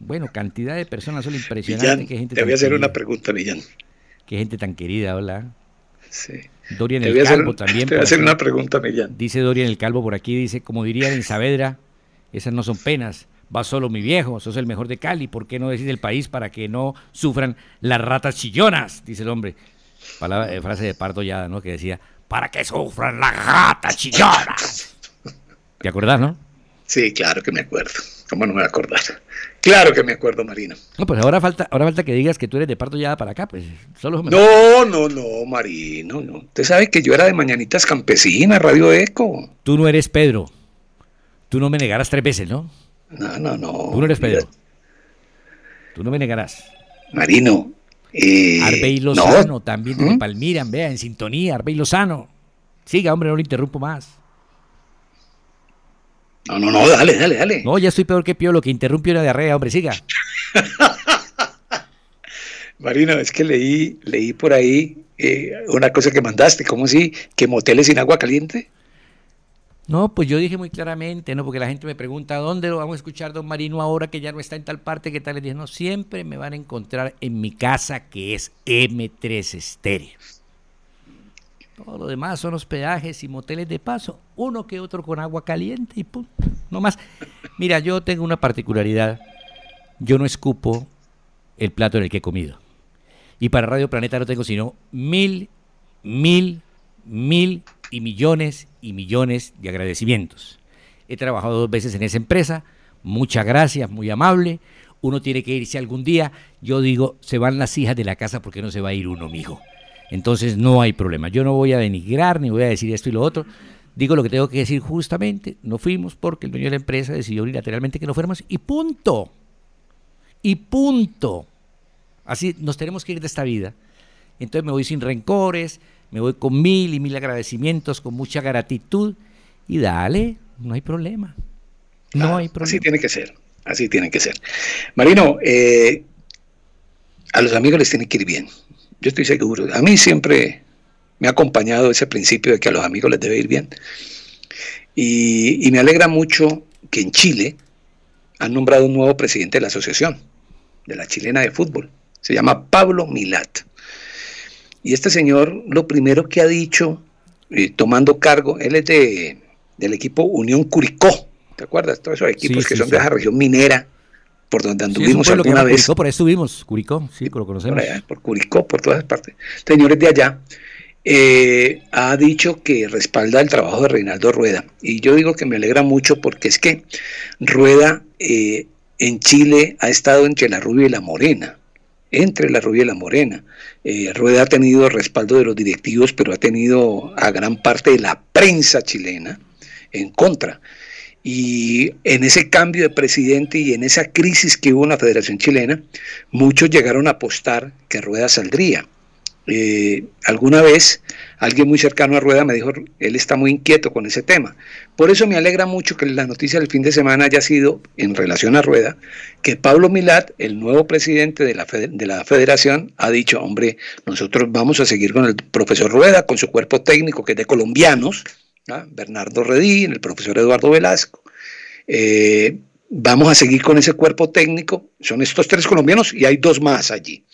bueno, cantidad de personas, solo impresionantes gente te voy a hacer una pregunta, Millán. Qué gente tan querida, hola. Sí. Dorian el Calvo también. Te voy a hacer una pregunta, Millán. Dice Dorian el Calvo por aquí, dice, como diría en Saavedra, esas no son penas, va solo mi viejo, sos el mejor de Cali, ¿por qué no decís el país para que no sufran las ratas chillonas? Dice el hombre. Palabra, eh, frase de Pardo Yada, ¿no? Que decía, para que sufran las ratas chillonas. ¿Te acuerdas, no? Sí, claro que me acuerdo. ¿Cómo no me voy a acordar? Claro que me acuerdo, Marino No, pues ahora falta, ahora falta que digas que tú eres de parto ya para acá, pues solo No, no, no, Marino, no. Usted sabe que yo era de Mañanitas Campesina, Radio Eco. Tú no eres Pedro. Tú no me negarás tres veces, ¿no? No, no, no. Tú no eres Pedro. Tú no me negarás. Marino. Eh, Arbey Lozano, también de ¿Mm? Palmira, vea, en sintonía, Arbey Lozano. Siga, hombre, no lo interrumpo más. No, no, no, dale, dale, dale. No, ya estoy peor que Pío, lo que interrumpió la diarrea, hombre, siga. [LAUGHS] Marino, es que leí, leí por ahí eh, una cosa que mandaste, ¿cómo si ¿Que moteles sin agua caliente? No, pues yo dije muy claramente, ¿no? Porque la gente me pregunta, ¿dónde lo vamos a escuchar, don Marino, ahora que ya no está en tal parte? Que tal? Le dije, no, siempre me van a encontrar en mi casa, que es M3 Estéreo. Todo lo demás son hospedajes y moteles de paso, uno que otro con agua caliente y pum, no más. Mira, yo tengo una particularidad. Yo no escupo el plato en el que he comido. Y para Radio Planeta no tengo sino mil, mil, mil y millones y millones de agradecimientos. He trabajado dos veces en esa empresa. Muchas gracias, muy amable. Uno tiene que irse algún día. Yo digo, se van las hijas de la casa porque no se va a ir uno, mijo. Entonces no hay problema. Yo no voy a denigrar ni voy a decir esto y lo otro. Digo lo que tengo que decir justamente. No fuimos porque el dueño de la empresa decidió unilateralmente que no fuéramos y punto. Y punto. Así nos tenemos que ir de esta vida. Entonces me voy sin rencores, me voy con mil y mil agradecimientos, con mucha gratitud y dale, no hay problema. No hay problema. Así tiene que ser, así tiene que ser. Marino, eh, a los amigos les tiene que ir bien. Yo estoy seguro. A mí siempre me ha acompañado ese principio de que a los amigos les debe ir bien. Y, me alegra mucho que en Chile han nombrado un nuevo presidente de la asociación, de la chilena de fútbol. Se llama Pablo Milat. Y este señor lo primero que ha dicho, eh, tomando cargo, él es de, del equipo Unión Curicó, ¿te acuerdas? Todos esos equipos que son de esa región minera por donde anduvimos alguna vez. por ahí estuvimos, Curicó, sí, lo conocemos. Por, Curicó, por todas partes. Señores de allá, eh, ha dicho que respalda el trabajo de Reinaldo Rueda. Y yo digo que me alegra mucho porque es que Rueda eh, en Chile ha estado entre la rubia y la morena entre la rubia y la morena. Eh, Rueda ha tenido respaldo de los directivos, pero ha tenido a gran parte de la prensa chilena en contra. Y en ese cambio de presidente y en esa crisis que hubo en la Federación Chilena, muchos llegaron a apostar que Rueda saldría. Eh, alguna vez alguien muy cercano a Rueda me dijo, él está muy inquieto con ese tema. Por eso me alegra mucho que la noticia del fin de semana haya sido, en relación a Rueda, que Pablo Milat, el nuevo presidente de la, de la federación, ha dicho, hombre, nosotros vamos a seguir con el profesor Rueda, con su cuerpo técnico, que es de colombianos, Bernardo Redín, el profesor Eduardo Velasco. Eh, vamos a seguir con ese cuerpo técnico. Son estos tres colombianos y hay dos más allí.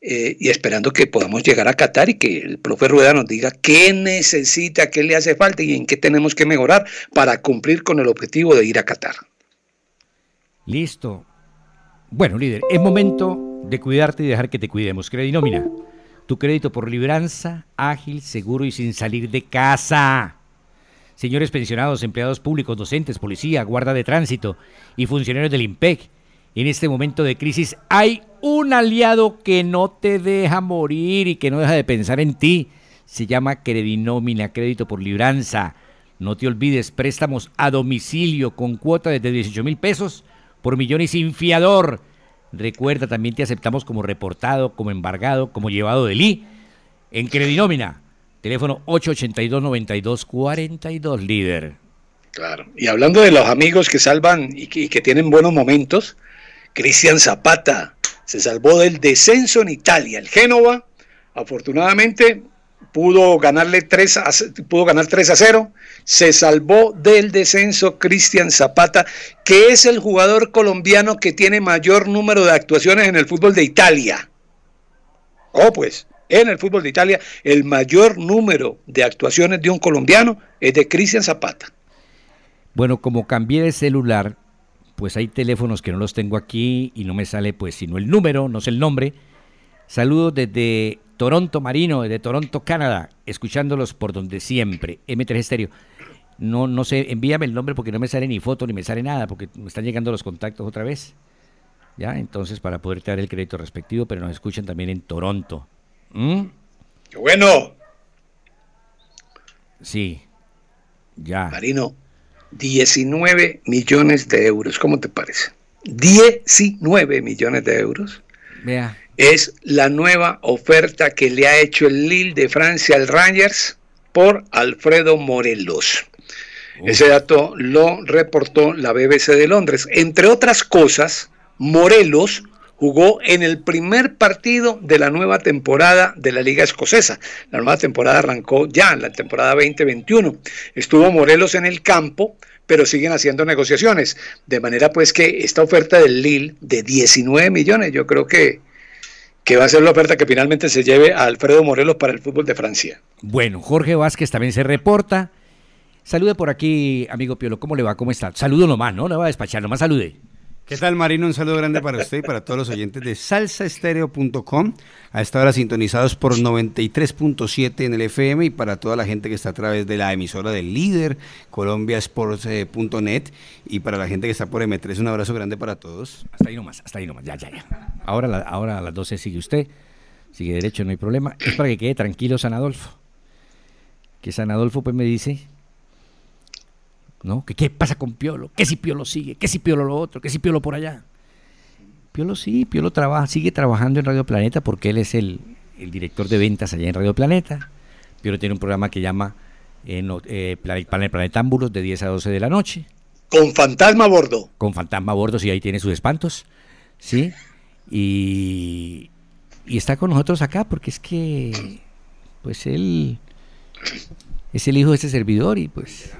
Eh, y esperando que podamos llegar a Qatar y que el profe Rueda nos diga qué necesita, qué le hace falta y en qué tenemos que mejorar para cumplir con el objetivo de ir a Qatar. Listo. Bueno, líder, es momento de cuidarte y dejar que te cuidemos. nómina. tu crédito por libranza, ágil, seguro y sin salir de casa señores pensionados, empleados públicos, docentes, policía, guarda de tránsito y funcionarios del IMPEC. En este momento de crisis hay un aliado que no te deja morir y que no deja de pensar en ti. Se llama Credinómina, crédito por libranza. No te olvides, préstamos a domicilio con cuota desde 18 mil pesos por millón y sin fiador. Recuerda, también te aceptamos como reportado, como embargado, como llevado de I en Credinómina. Teléfono 882-9242, líder. Claro. Y hablando de los amigos que salvan y que, tienen buenos momentos, Cristian Zapata se salvó del descenso en Italia. El Génova, afortunadamente, pudo, ganarle pudo ganar 3 a 0. Se salvó del descenso Cristian Zapata, que es el jugador colombiano que tiene mayor número de actuaciones en el fútbol de Italia. Oh, pues en el fútbol de Italia, el mayor número de actuaciones de un colombiano es de Cristian Zapata. Bueno, como cambié de celular, pues hay teléfonos que no los tengo aquí y no me sale pues sino el número, no sé el nombre. Saludos desde Toronto Marino, desde Toronto, Canadá, escuchándolos por donde siempre, M3 Estéreo. No, no sé, envíame el nombre porque no me sale ni foto ni me sale nada, porque me están llegando los contactos otra vez. Ya, entonces para poder dar el crédito respectivo, pero nos escuchan también en Toronto. ¿Mm? ¡Qué bueno! Sí, ya. Marino, 19 millones de euros, ¿cómo te parece? 19 millones de euros. Es la nueva oferta que le ha hecho el Lille de Francia al Rangers por Alfredo Morelos. Ese dato lo reportó la BBC de Londres. Entre otras cosas, Morelos jugó en el primer partido de la nueva temporada de la Liga Escocesa. La nueva temporada arrancó ya, la temporada 2021. Estuvo Morelos en el campo, pero siguen haciendo negociaciones. De manera pues que esta oferta del Lille de 19 millones, yo creo que, que va a ser la oferta que finalmente se lleve a Alfredo Morelos para el fútbol de Francia. Bueno, Jorge Vázquez también se reporta. Salude por aquí, amigo Piolo. ¿Cómo le va? ¿Cómo está? Saludo nomás, ¿no? No va a despachar, nomás salude. ¿Qué tal, Marino? Un saludo grande para usted y para todos los oyentes de salsaestereo.com. A esta hora sintonizados por 93.7 en el FM y para toda la gente que está a través de la emisora del líder colombiasports.net y para la gente que está por M3, un abrazo grande para todos. Hasta ahí nomás, hasta ahí nomás, ya, ya, ya. Ahora, ahora a las 12 sigue usted, sigue derecho, no hay problema. Es para que quede tranquilo San Adolfo. Que San Adolfo pues me dice ¿no? ¿Qué, pasa con Piolo? ¿Qué si Piolo sigue? ¿Qué si Piolo lo otro? ¿Qué si Piolo por allá? Piolo sí, Piolo trabaja, sigue trabajando en Radio Planeta porque él es el, director de ventas allá en Radio Planeta. Piolo tiene un programa que llama en, eh, eh, Planet, Planetámbulos de 10 a 12 de la noche. Con Fantasma a Bordo. Con Fantasma a Bordo, sí, ahí tiene sus espantos. Sí. Y, y está con nosotros acá porque es que, pues él es el hijo de ese servidor y pues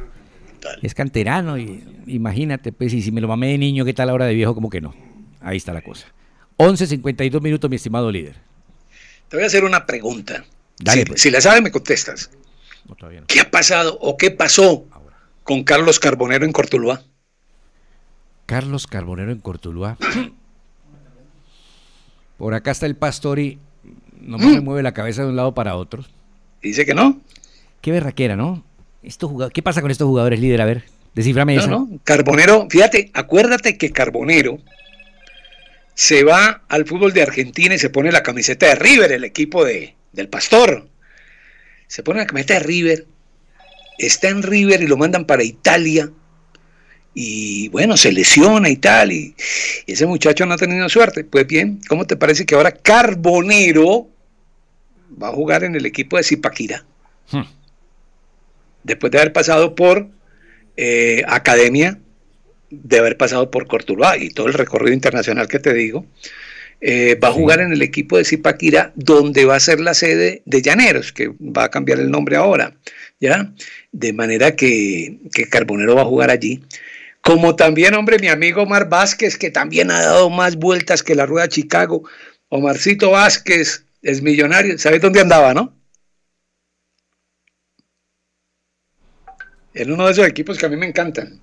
es canterano y imagínate, pues, y si me lo mamé de niño, ¿qué tal ahora de viejo? Como que no. Ahí está la cosa. 11.52 minutos, mi estimado líder. Te voy a hacer una pregunta. Pues. si, la sabes, me contestas. ¿Qué ha pasado o qué pasó con Carlos Carbonero en Cortuluá? Carlos Carbonero en Cortulúa. Por acá está el pastor y no me mm. mueve la cabeza de un lado para otro. Dice que no. Qué berraquera, ¿no? ¿Qué pasa con estos jugadores, líder? A ver, desciframe eso. No. Carbonero, fíjate, acuérdate que Carbonero se va al fútbol de Argentina y se pone la camiseta de River, el equipo de, del Pastor. Se pone la camiseta de River, está en River y lo mandan para Italia. Y bueno, se lesiona y tal. Y, ese muchacho no ha tenido suerte. Pues bien, ¿cómo te parece que ahora Carbonero va a jugar en el equipo de Zipaquira? Hmm después de haber pasado por eh, Academia, de haber pasado por Cortuluá y todo el recorrido internacional que te digo, eh, va a jugar en el equipo de Zipaquira, donde va a ser la sede de Llaneros, que va a cambiar el nombre ahora, ¿ya? De manera que, que Carbonero va a jugar allí. Como también, hombre, mi amigo Omar Vázquez, que también ha dado más vueltas que la rueda Chicago. Omarcito Vázquez es millonario. ¿Sabes dónde andaba, no? en uno de esos equipos que a mí me encantan.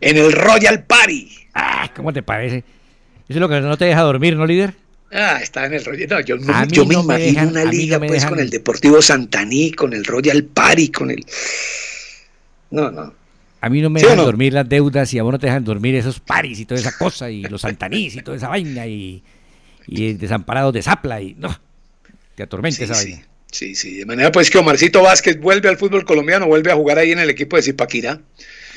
En el Royal Party. Ah, ¿cómo te parece? Eso es lo que no te deja dormir, ¿no, líder? Ah, está en el Royal. No, yo, me, imagino una liga pues con el Deportivo Santaní, con el Royal Party, con el. No, no. A mí no me dejan dormir las deudas y a vos no te dejan dormir esos paris y toda esa cosa y los santanís y toda esa vaina y, y desamparados de zapla y no. Te atormenta esa vaina. Sí, sí, de manera pues que Omarcito Vázquez vuelve al fútbol colombiano, vuelve a jugar ahí en el equipo de Zipaquirá.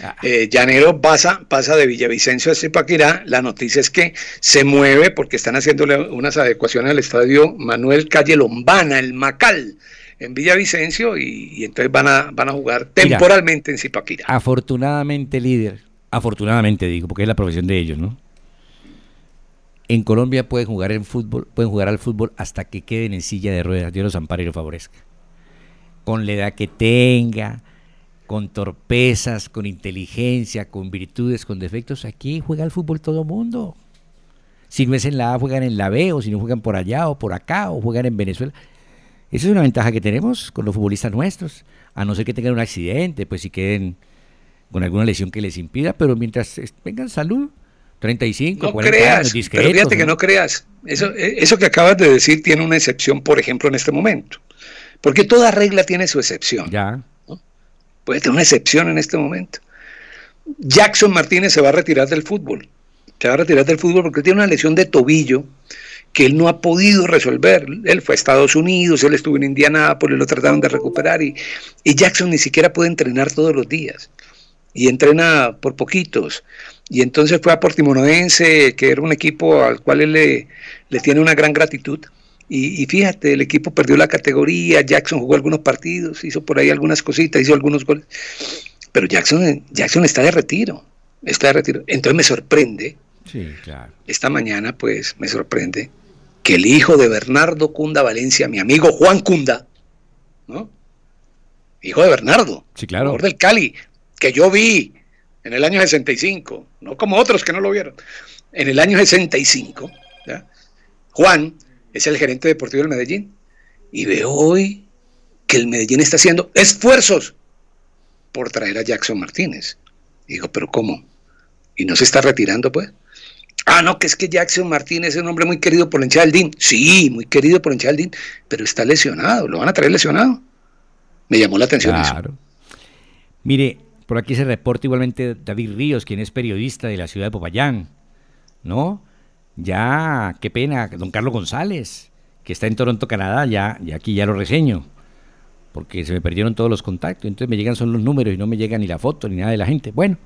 Ah. Eh, Llanero pasa, pasa de Villavicencio a Zipaquirá. La noticia es que se mueve porque están haciéndole unas adecuaciones al estadio Manuel Calle Lombana, el Macal, en Villavicencio, y, entonces van a, van a jugar temporalmente en Zipaquira, Afortunadamente, líder, afortunadamente digo, porque es la profesión de ellos, ¿no? En Colombia pueden jugar en fútbol, pueden jugar al fútbol hasta que queden en silla de ruedas. Dios los ampare y los favorezca. Con la edad que tenga, con torpezas, con inteligencia, con virtudes, con defectos. Aquí juega al fútbol todo mundo. Si no es en la A, juegan en la B, o si no juegan por allá o por acá, o juegan en Venezuela. Esa es una ventaja que tenemos con los futbolistas nuestros, a no ser que tengan un accidente, pues si queden con alguna lesión que les impida, pero mientras tengan salud, 35, no creas, Pero fíjate que no creas. Eso, e, eso que acabas de decir tiene una excepción, por ejemplo, en este momento. Porque toda regla tiene su excepción. Ya. Puede tener una excepción en este momento. Jackson Martínez se va a retirar del fútbol. Se va a retirar del fútbol porque tiene una lesión de tobillo que él no ha podido resolver. Él fue a Estados Unidos, él estuvo en Indianápolis, lo trataron de recuperar y, y Jackson ni siquiera puede entrenar todos los días. Y entrena por poquitos. Y entonces fue a Portimonoense, que era un equipo al cual él le, tiene una gran gratitud. Y, fíjate, el equipo perdió la categoría, Jackson jugó algunos partidos, hizo por ahí algunas cositas, hizo algunos goles. Pero Jackson, Jackson está de retiro, está de retiro. Entonces me sorprende, sí, claro. esta mañana pues me sorprende que el hijo de Bernardo Cunda Valencia, mi amigo Juan Cunda, ¿no? Hijo de Bernardo, sí, claro. del Cali, que yo vi en el año 65, no como otros que no lo vieron, en el año 65, Juan es el gerente deportivo del Medellín y veo hoy que el Medellín está haciendo esfuerzos por traer a Jackson Martínez. Y digo, pero ¿cómo? ¿Y no se está retirando pues? Ah, no, que es que Jackson Martínez es un hombre muy querido por el Sí, muy querido por el pero está lesionado, lo van a traer lesionado. Me llamó la atención claro. Mire, por aquí se reporta igualmente David Ríos, quien es periodista de la ciudad de Popayán, ¿no? Ya, qué pena, don Carlos González, que está en Toronto, Canadá, ya, ya aquí ya lo reseño, porque se me perdieron todos los contactos, entonces me llegan son los números y no me llega ni la foto ni nada de la gente. Bueno,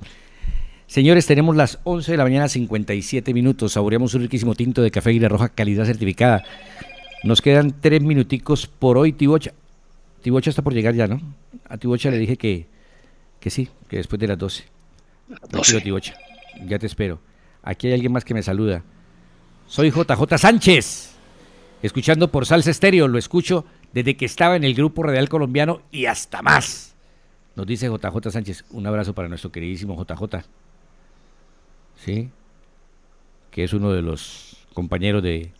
Señores, tenemos las 11 de la mañana, 57 minutos. Saboreamos un riquísimo tinto de café y la Roja, calidad certificada. Nos quedan tres minuticos por hoy, Tibocha. Tibocha está por llegar ya, ¿no? A Tibocha le dije que, que sí, que después de las 12. ya te espero. Aquí hay alguien más que me saluda. Soy JJ Sánchez. Escuchando por Salsa Estéreo, lo escucho desde que estaba en el grupo real colombiano y hasta más. Nos dice JJ Sánchez, un abrazo para nuestro queridísimo JJ. ¿Sí? Que es uno de los compañeros de,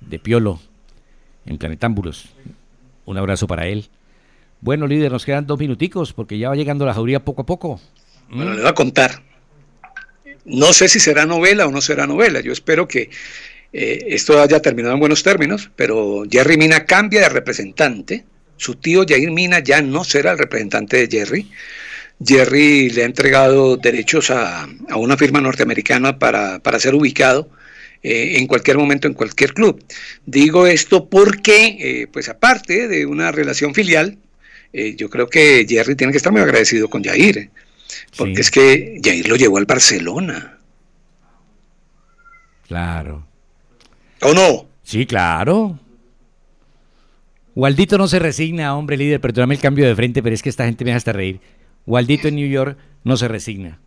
de Piolo en Planetámbulos. Un abrazo para él. Bueno, líder, nos quedan dos minuticos porque ya va llegando la jauría poco a poco. Bueno, le voy a contar. No sé si será novela o no será novela. Yo espero que eh, esto haya terminado en buenos términos, pero Jerry Mina cambia de representante. Su tío Jair Mina ya no será el representante de Jerry. Jerry le ha entregado derechos a, una firma norteamericana para, ser ubicado eh, en cualquier momento en cualquier club. Digo esto porque, eh, pues aparte de una relación filial, eh, yo creo que Jerry tiene que estar muy agradecido con Jair, eh, porque es que Jair lo llevó al Barcelona. Claro. ¿O no? Sí, claro. Waldito no se resigna, hombre líder, perdóname el cambio de frente, pero es que esta gente me hace hasta reír. Waldito en New York no se resigna.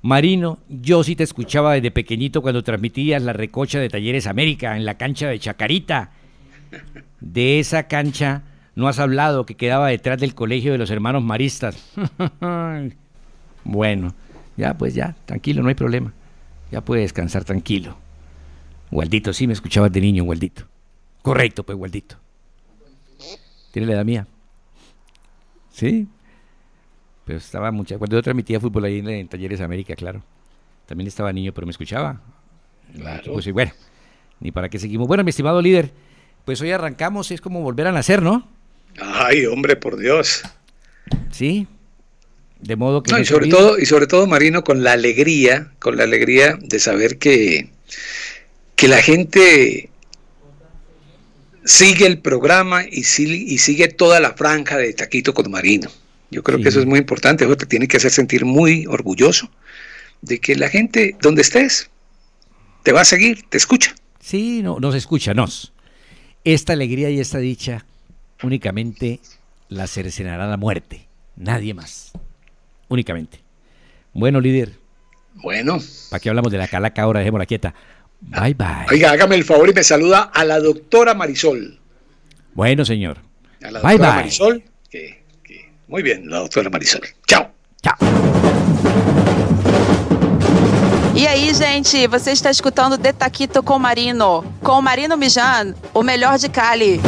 Marino, yo sí te escuchaba desde pequeñito cuando transmitías la recocha de Talleres América en la cancha de Chacarita. De esa cancha no has hablado que quedaba detrás del colegio de los hermanos maristas. [LAUGHS] bueno, ya pues ya, tranquilo, no hay problema. Ya puede descansar tranquilo. Gualdito, sí me escuchabas de niño, Gualdito Correcto, pues, Gualdito Tiene la edad mía. Sí. Pero estaba mucha. Cuando yo transmitía fútbol ahí en, en Talleres América, claro. También estaba niño, pero me escuchaba. Claro. Pues, bueno, ni para qué seguimos. Bueno, mi estimado líder, pues hoy arrancamos, es como volver a nacer, ¿no? Ay, hombre, por Dios. Sí. De modo que. y sobre todo, y sobre todo, Marino, con la alegría, con la alegría de saber que, que la gente sigue el programa y, y sigue toda la franja de Taquito con Marino. Yo creo que eso es muy importante, eso te tiene que hacer sentir muy orgulloso de que la gente, donde estés, te va a seguir, te escucha. Sí, no, nos escucha, nos. Esta alegría y esta dicha únicamente la cercenará la muerte, nadie más, únicamente. Bueno, líder. Bueno. ¿Para qué hablamos de la calaca ahora? Dejémosla quieta. Bye, bye. Oiga, hágame el favor y me saluda a la doctora Marisol. Bueno, señor. bye, bye. Marisol. muy bien, la doctora Marisol. Chao. Chao. Y e ahí gente, você está escutando taquito con Marino, con Marino Mijan, o mejor de Cali.